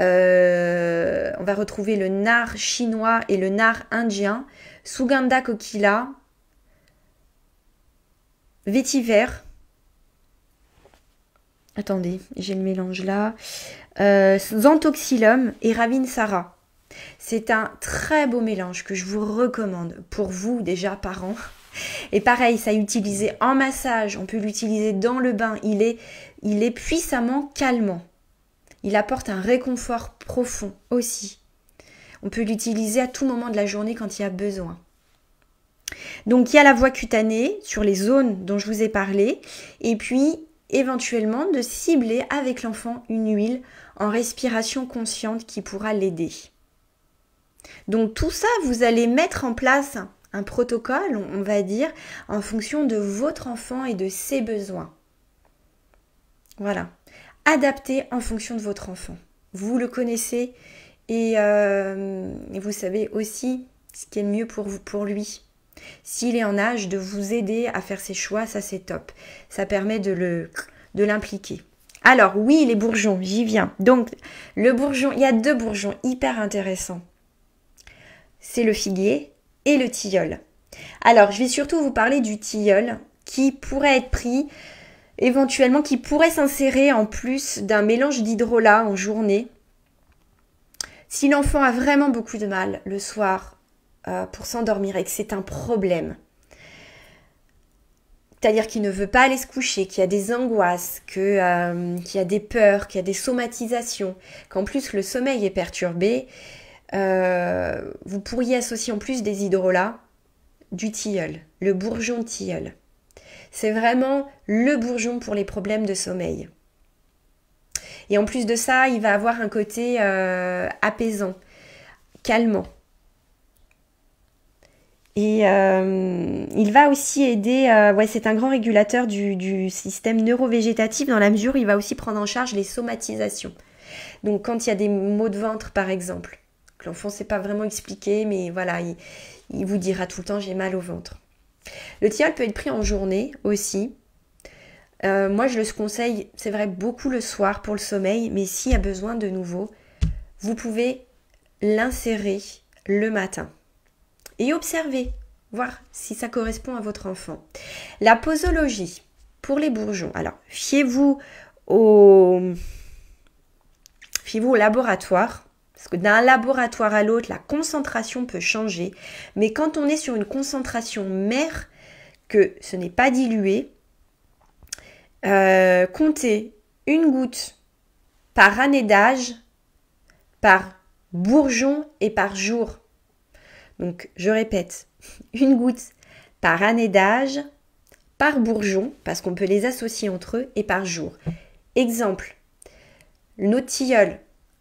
Euh, on va retrouver le nard chinois et le nard indien, Suganda Kokila. vétiver, Attendez, j'ai le mélange là. Euh, et et Sarah. C'est un très beau mélange que je vous recommande pour vous déjà parents. Et pareil, ça est utilisé en massage, on peut l'utiliser dans le bain, il est, il est puissamment calmant. Il apporte un réconfort profond aussi. On peut l'utiliser à tout moment de la journée quand il y a besoin. Donc il y a la voie cutanée sur les zones dont je vous ai parlé, et puis éventuellement de cibler avec l'enfant une huile en respiration consciente qui pourra l'aider. Donc tout ça, vous allez mettre en place un protocole, on va dire, en fonction de votre enfant et de ses besoins. Voilà. Adapté en fonction de votre enfant. Vous le connaissez et, euh, vous savez aussi ce qui est mieux pour, vous, pour lui. S'il est en âge de vous aider à faire ses choix, ça c'est top. Ça permet de le de l'impliquer. Alors oui, les bourgeons, j'y viens. Donc le bourgeon, il y a deux bourgeons hyper intéressants. C'est le figuier et le tilleul. Alors, je vais surtout vous parler du tilleul qui pourrait être pris éventuellement qui pourrait s'insérer en plus d'un mélange d'hydrolat en journée. Si l'enfant a vraiment beaucoup de mal le soir euh, pour s'endormir et que c'est un problème. C'est-à-dire qu'il ne veut pas aller se coucher, qu'il y a des angoisses, euh, qu'il y a des peurs, qu'il y a des somatisations, qu'en plus le sommeil est perturbé, euh, vous pourriez associer en plus des hydrolats du tilleul, le bourgeon tilleul. C'est vraiment le bourgeon pour les problèmes de sommeil. Et en plus de ça, il va avoir un côté apaisant, calmant. Et euh, il va aussi aider, euh, c'est un grand régulateur du, système neurovégétatif dans la mesure où il va aussi prendre en charge les somatisations. Donc quand il y a des maux de ventre par exemple, que l'enfant ne sait pas vraiment expliqué, mais voilà, il, vous dira tout le temps j'ai mal au ventre. Le tilleul peut être pris en journée aussi. Euh, moi je le conseille, c'est vrai, beaucoup le soir pour le sommeil, mais s'il y a besoin de nouveau, vous pouvez l'insérer le matin et observez, voir si ça correspond à votre enfant. La posologie pour les bourgeons. Alors, fiez-vous au, fiez-vous au laboratoire. Parce que d'un laboratoire à l'autre, la concentration peut changer. Mais quand on est sur une concentration mère, que ce n'est pas dilué, euh, comptez une goutte par année d'âge, par bourgeon et par jour. Donc je répète, une goutte par année d'âge, par bourgeon, parce qu'on peut les associer entre eux, et par jour. Exemple, nos tilleuls,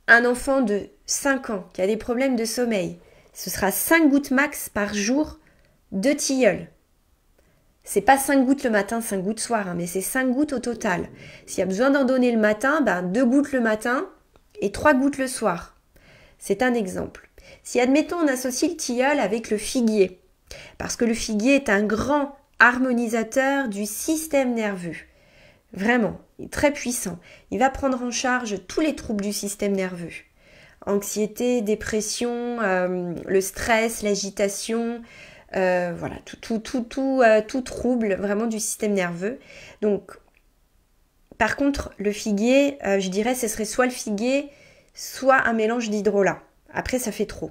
un enfant de 5 ans qui a des problèmes de sommeil, ce sera 5 gouttes max par jour de tilleul. C'est pas 5 gouttes le matin, 5 gouttes soir, hein, mais c'est 5 gouttes au total. S'il y a besoin d'en donner le matin, ben 2 gouttes le matin et 3 gouttes le soir. C'est un exemple. Si admettons on associe le tilleul avec le figuier, parce que le figuier est un grand harmonisateur du système nerveux. Vraiment, il est très puissant. Il va prendre en charge tous les troubles du système nerveux. Anxiété, dépression, euh, le stress, l'agitation, euh, voilà, tout, tout, tout, tout, euh, tout trouble vraiment du système nerveux. Donc, par contre, le figuier, je dirais, ce serait soit le figuier, soit un mélange d'hydrolat. Après, ça fait trop.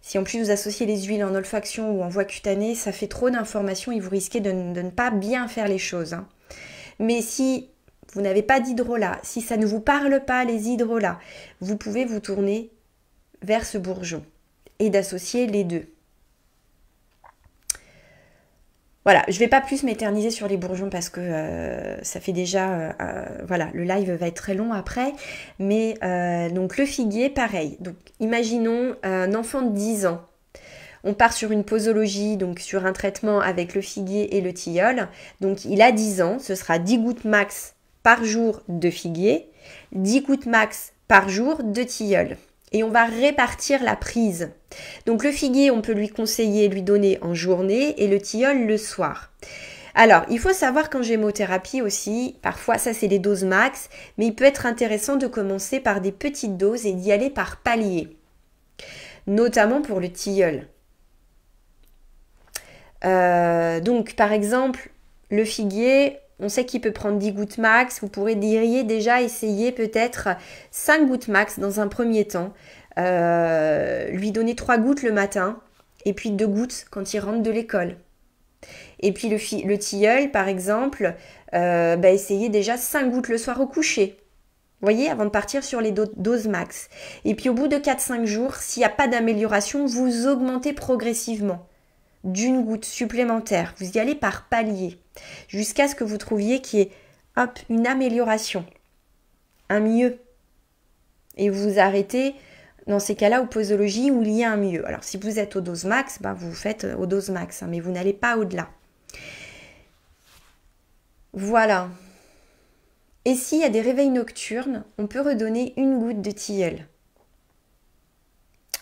Si en plus vous associez les huiles en olfaction ou en voie cutanée, ça fait trop d'informations et vous risquez de, ne pas bien faire les choses. Hein. Mais si vous n'avez pas d'hydrolat, si ça ne vous parle pas les hydrolats, vous pouvez vous tourner vers ce bourgeon et d'associer les deux. Voilà, je vais pas plus m'éterniser sur les bourgeons parce que euh, ça fait déjà, euh, voilà, le live va être très long après. Mais euh, donc le figuier, pareil. Donc imaginons un enfant de 10 ans. On part sur une posologie, donc sur un traitement avec le figuier et le tilleul. Donc il a 10 ans, ce sera 10 gouttes max par jour de figuier, 10 gouttes max par jour de tilleul et on va répartir la prise. Donc le figuier, on peut lui conseiller, lui donner en journée et le tilleul le soir. Alors, il faut savoir qu'en gémothérapie aussi, parfois ça c'est les doses max, mais il peut être intéressant de commencer par des petites doses et d'y aller par palier, notamment pour le tilleul. Euh, donc par exemple, le figuier, on sait qu'il peut prendre 10 gouttes max. Vous pourrez déjà essayer peut-être 5 gouttes max dans un premier temps. Euh, lui donner 3 gouttes le matin et puis 2 gouttes quand il rentre de l'école. Et puis le, le, tilleul, par exemple, euh, bah, essayez déjà 5 gouttes le soir au coucher. voyez, avant de partir sur les doses max. Et puis au bout de 4-5 jours, s'il n'y a pas d'amélioration, vous augmentez progressivement d'une goutte supplémentaire. Vous y allez par palier jusqu'à ce que vous trouviez qu'il y ait une amélioration, un mieux. Et vous vous arrêtez dans ces cas-là aux posologies où il y a un mieux. Alors si vous êtes au dose max, ben, vous faites euh, au dose max, hein, mais vous n'allez pas au-delà. Voilà. Et s'il y a des réveils nocturnes, on peut redonner une goutte de tilleul.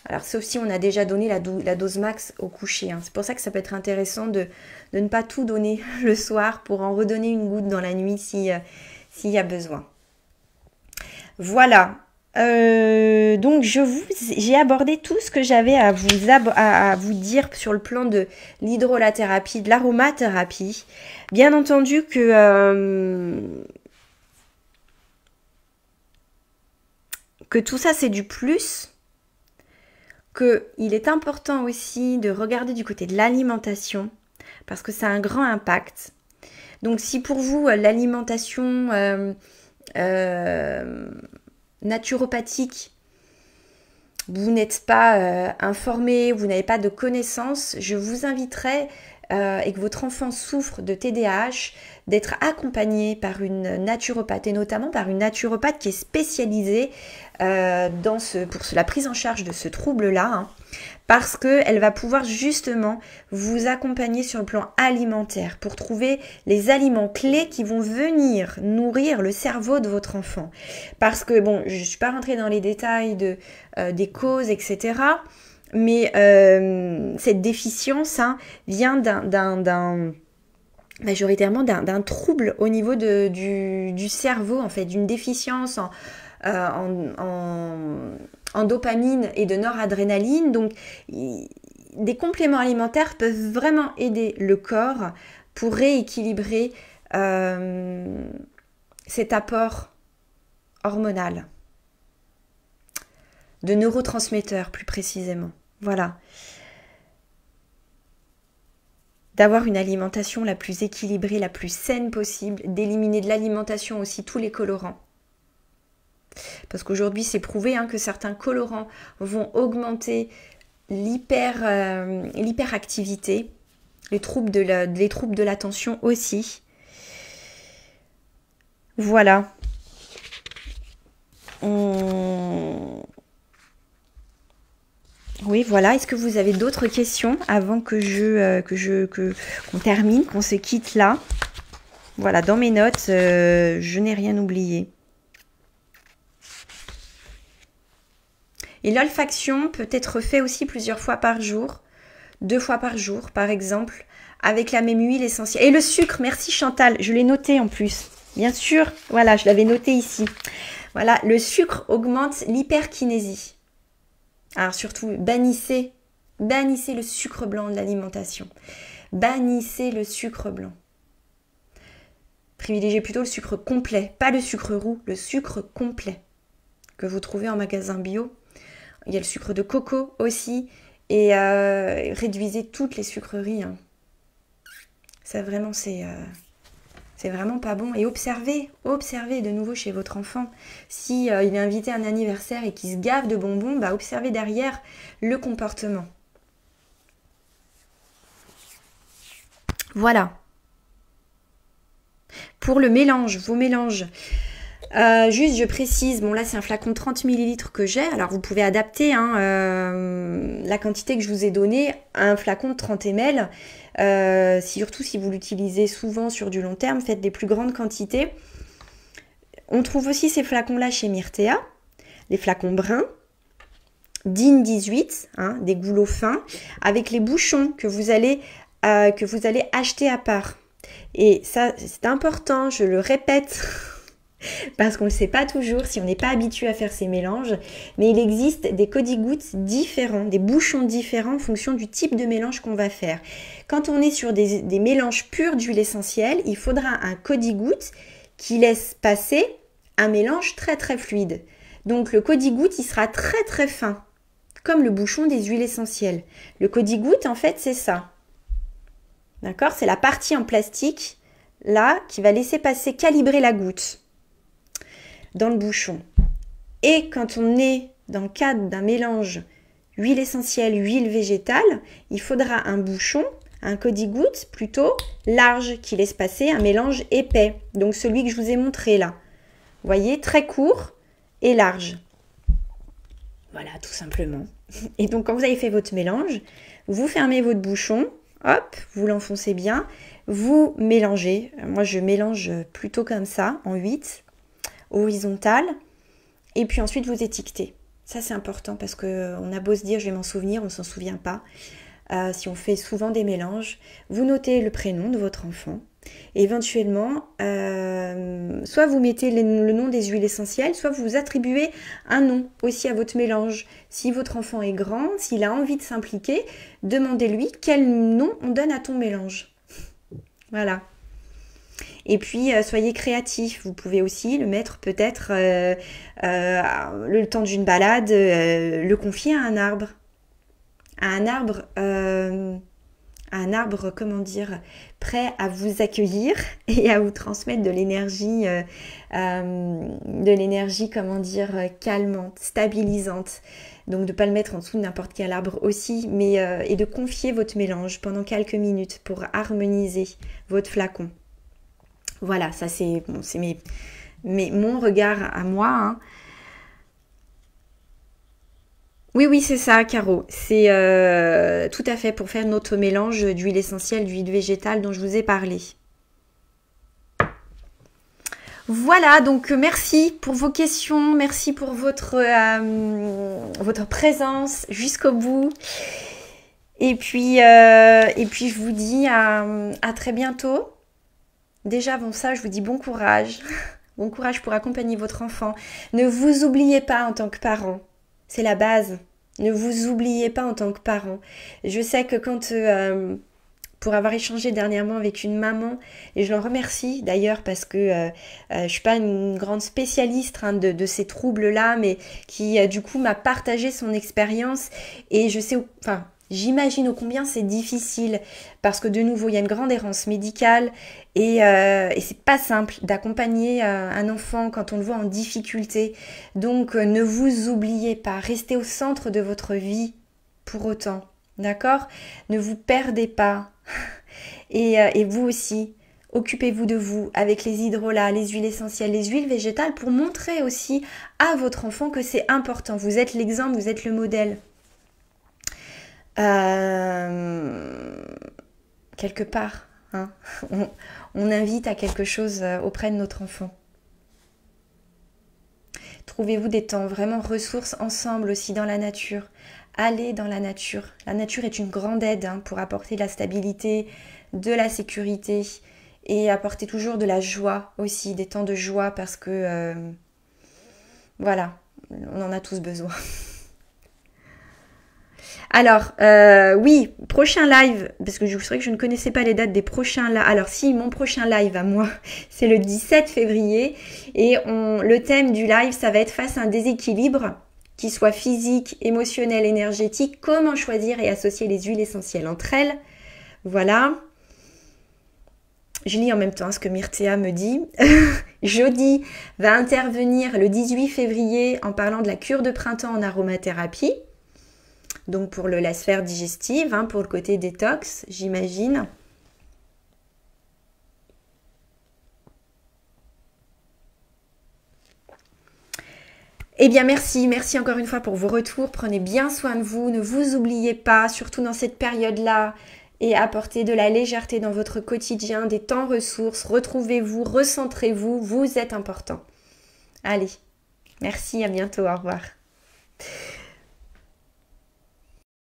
Alors sauf si on a déjà donné la, dose max au coucher. Hein. C'est pour ça que ça peut être intéressant de, ne pas tout donner le soir pour en redonner une goutte dans la nuit euh, s'il y a besoin. Voilà. Euh, donc j'ai abordé tout ce que j'avais à vous à, vous dire sur le plan de l'hydrolathérapie, de l'aromathérapie. Bien entendu que euh, que tout ça c'est du plus qu'il est important aussi de regarder du côté de l'alimentation, parce que ça a un grand impact. Donc si pour vous euh, l'alimentation euh, euh, naturopathique, vous n'êtes pas informé, vous n'avez pas de connaissances, je vous inviterai et que votre enfant souffre de TDAH, d'être accompagné par une naturopathe et notamment par une naturopathe qui est spécialisée euh, dans ce, pour la prise en charge de ce trouble-là, hein, parce qu'elle va pouvoir justement vous accompagner sur le plan alimentaire pour trouver les aliments clés qui vont venir nourrir le cerveau de votre enfant. Parce que, bon, je ne suis pas rentrée dans les détails de, euh, des causes, etc. Mais euh, cette déficience hein, vient d'un majoritairement d'un trouble au niveau du, du, cerveau, en fait, d'une déficience en, euh, en, dopamine et de noradrénaline. Donc, des compléments alimentaires peuvent vraiment aider le corps pour rééquilibrer euh, cet apport hormonal, de neurotransmetteurs plus précisément. Voilà. D'avoir une alimentation la plus équilibrée, la plus saine possible, d'éliminer de l'alimentation aussi tous les colorants. Parce qu'aujourd'hui, c'est prouvé hein, que certains colorants vont augmenter euh, l'hyperactivité, les troubles de l'attention aussi. Voilà. Oui, voilà. Est-ce que vous avez d'autres questions avant que je euh, que je que qu'on termine, qu'on se quitte là Voilà, dans mes notes, euh, je n'ai rien oublié. Et l'olfaction peut être fait aussi plusieurs fois par jour, deux fois par jour par exemple, avec la même huile essentielle. Et le sucre, merci Chantal, je l'ai noté en plus. Bien sûr, voilà, je l'avais noté ici. Voilà, le sucre augmente l'hyperkinésie. Alors surtout, bannissez, bannissez le sucre blanc de l'alimentation. Bannissez le sucre blanc. Privilégiez plutôt le sucre complet, pas le sucre roux, le sucre complet que vous trouvez en magasin bio il y a le sucre de coco aussi. Et euh, réduisez toutes les sucreries. Hein. Ça vraiment, c'est... Euh, c'est vraiment pas bon. Et observez, observez de nouveau chez votre enfant. Si euh, il est invité à un anniversaire et qu'il se gave de bonbons, bah, observez derrière le comportement. Voilà. Pour le mélange, vos mélanges. Euh, juste, je précise, bon là c'est un flacon de 30 ml que j'ai, alors vous pouvez adapter hein, euh, la quantité que je vous ai donnée à un flacon de 30 ml. Euh, surtout si vous l'utilisez souvent sur du long terme, faites des plus grandes quantités. On trouve aussi ces flacons-là chez Myrtea, les flacons bruns. DIN hein, 18, des goulots fins, avec les bouchons que vous allez, que vous allez acheter à part. Et ça, c'est important, je le répète parce qu'on ne sait pas toujours si on n'est pas habitué à faire ces mélanges, mais il existe des codigouttes différents, des bouchons différents en fonction du type de mélange qu'on va faire. Quand on est sur des, mélanges purs d'huile essentielle, il faudra un codigoutte qui laisse passer un mélange très très fluide. Donc le codigoutte, il sera très très fin, comme le bouchon des huiles essentielles. Le codigoutte, en fait, c'est ça. D'accord C'est la partie en plastique, là, qui va laisser passer, calibrer la goutte dans le bouchon. Et quand on est dans le cadre d'un mélange huile essentielle, huile végétale, il faudra un bouchon, un codigoutte plutôt large qui laisse passer un mélange épais, donc celui que je vous ai montré là. Vous voyez, très court et large. Voilà, tout simplement. Et donc quand vous avez fait votre mélange, vous fermez votre bouchon, hop, vous l'enfoncez bien, vous mélangez. Moi je mélange plutôt comme ça, en 8, horizontale, et puis ensuite vous étiquetez. Ça c'est important parce qu'on euh, a beau se dire je vais m'en souvenir, on ne s'en souvient pas. Euh, si on fait souvent des mélanges, vous notez le prénom de votre enfant. éventuellement, euh, soit vous mettez le nom des huiles essentielles, soit vous attribuez un nom aussi à votre mélange. Si votre enfant est grand, s'il a envie de s'impliquer, demandez-lui quel nom on donne à ton mélange. Voilà. Et puis, euh, soyez créatif. Vous pouvez aussi le mettre peut-être euh, euh, le temps d'une balade, le confier à un arbre. À un arbre, à un arbre, comment dire, prêt à vous accueillir et à vous transmettre de l'énergie, de l'énergie, comment dire, calmante, stabilisante donc de ne pas le mettre en dessous de n'importe quel arbre aussi, mais et de confier votre mélange pendant quelques minutes pour harmoniser votre flacon. Voilà, ça c'est mon regard à moi. Hein. Oui, oui, c'est ça, Caro. C'est euh, tout à fait pour faire notre mélange d'huile essentielle, d'huile végétale dont je vous ai parlé. Voilà, donc merci pour vos questions, merci pour votre, euh, votre présence jusqu'au bout. Et puis, euh, et puis, je vous dis à très bientôt. Déjà avant ça, je vous dis bon courage. bon courage pour accompagner votre enfant. Ne vous oubliez pas en tant que parent. C'est la base. Ne vous oubliez pas en tant que parent. Je sais que quand... Euh, pour avoir échangé dernièrement avec une maman et je l'en remercie d'ailleurs parce que je euh, ne euh, je suis pas une grande spécialiste hein, de, ces troubles là mais qui du coup m'a partagé son expérience et je sais enfin J'imagine combien c'est difficile parce que de nouveau il y a une grande errance médicale et, euh, c'est pas simple d'accompagner euh, un enfant quand on le voit en difficulté. Donc euh, ne vous oubliez pas, restez au centre de votre vie pour autant, d'accord Ne vous perdez pas. et vous aussi, Occupez-vous de vous avec les hydrolats, les huiles essentielles, les huiles végétales pour montrer aussi à votre enfant que c'est important. Vous êtes l'exemple, vous êtes le modèle. Euh, quelque part. Hein. on, invite à quelque chose euh, auprès de notre enfant. Trouvez-vous des temps vraiment ressources ensemble aussi dans la nature. Allez dans la nature. La nature est une grande aide hein, pour apporter de la stabilité, de la sécurité et apporter toujours de la joie aussi, des temps de joie parce que euh, voilà, on en a tous besoin. Alors, euh, oui, prochain live, parce que je vrai que je ne connaissais pas les dates des prochains lives. Alors si, mon prochain live à moi, c'est le 17 février. Et on, le thème du live, ça va être face à un déséquilibre qui soit physique, émotionnel, énergétique, comment choisir et associer les huiles essentielles entre elles. Voilà. Je lis en même temps ce que Myrthea me dit. Jody va intervenir le 18 février en parlant de la cure de printemps en aromathérapie donc pour le, la sphère digestive, hein, pour le côté détox, j'imagine. Eh bien merci, merci encore une fois pour vos retours. Prenez bien soin de vous, ne vous oubliez pas, surtout dans cette période-là, et apportez de la légèreté dans votre quotidien, des temps ressources, retrouvez-vous, recentrez-vous, vous êtes important. Allez, merci, à bientôt, au revoir.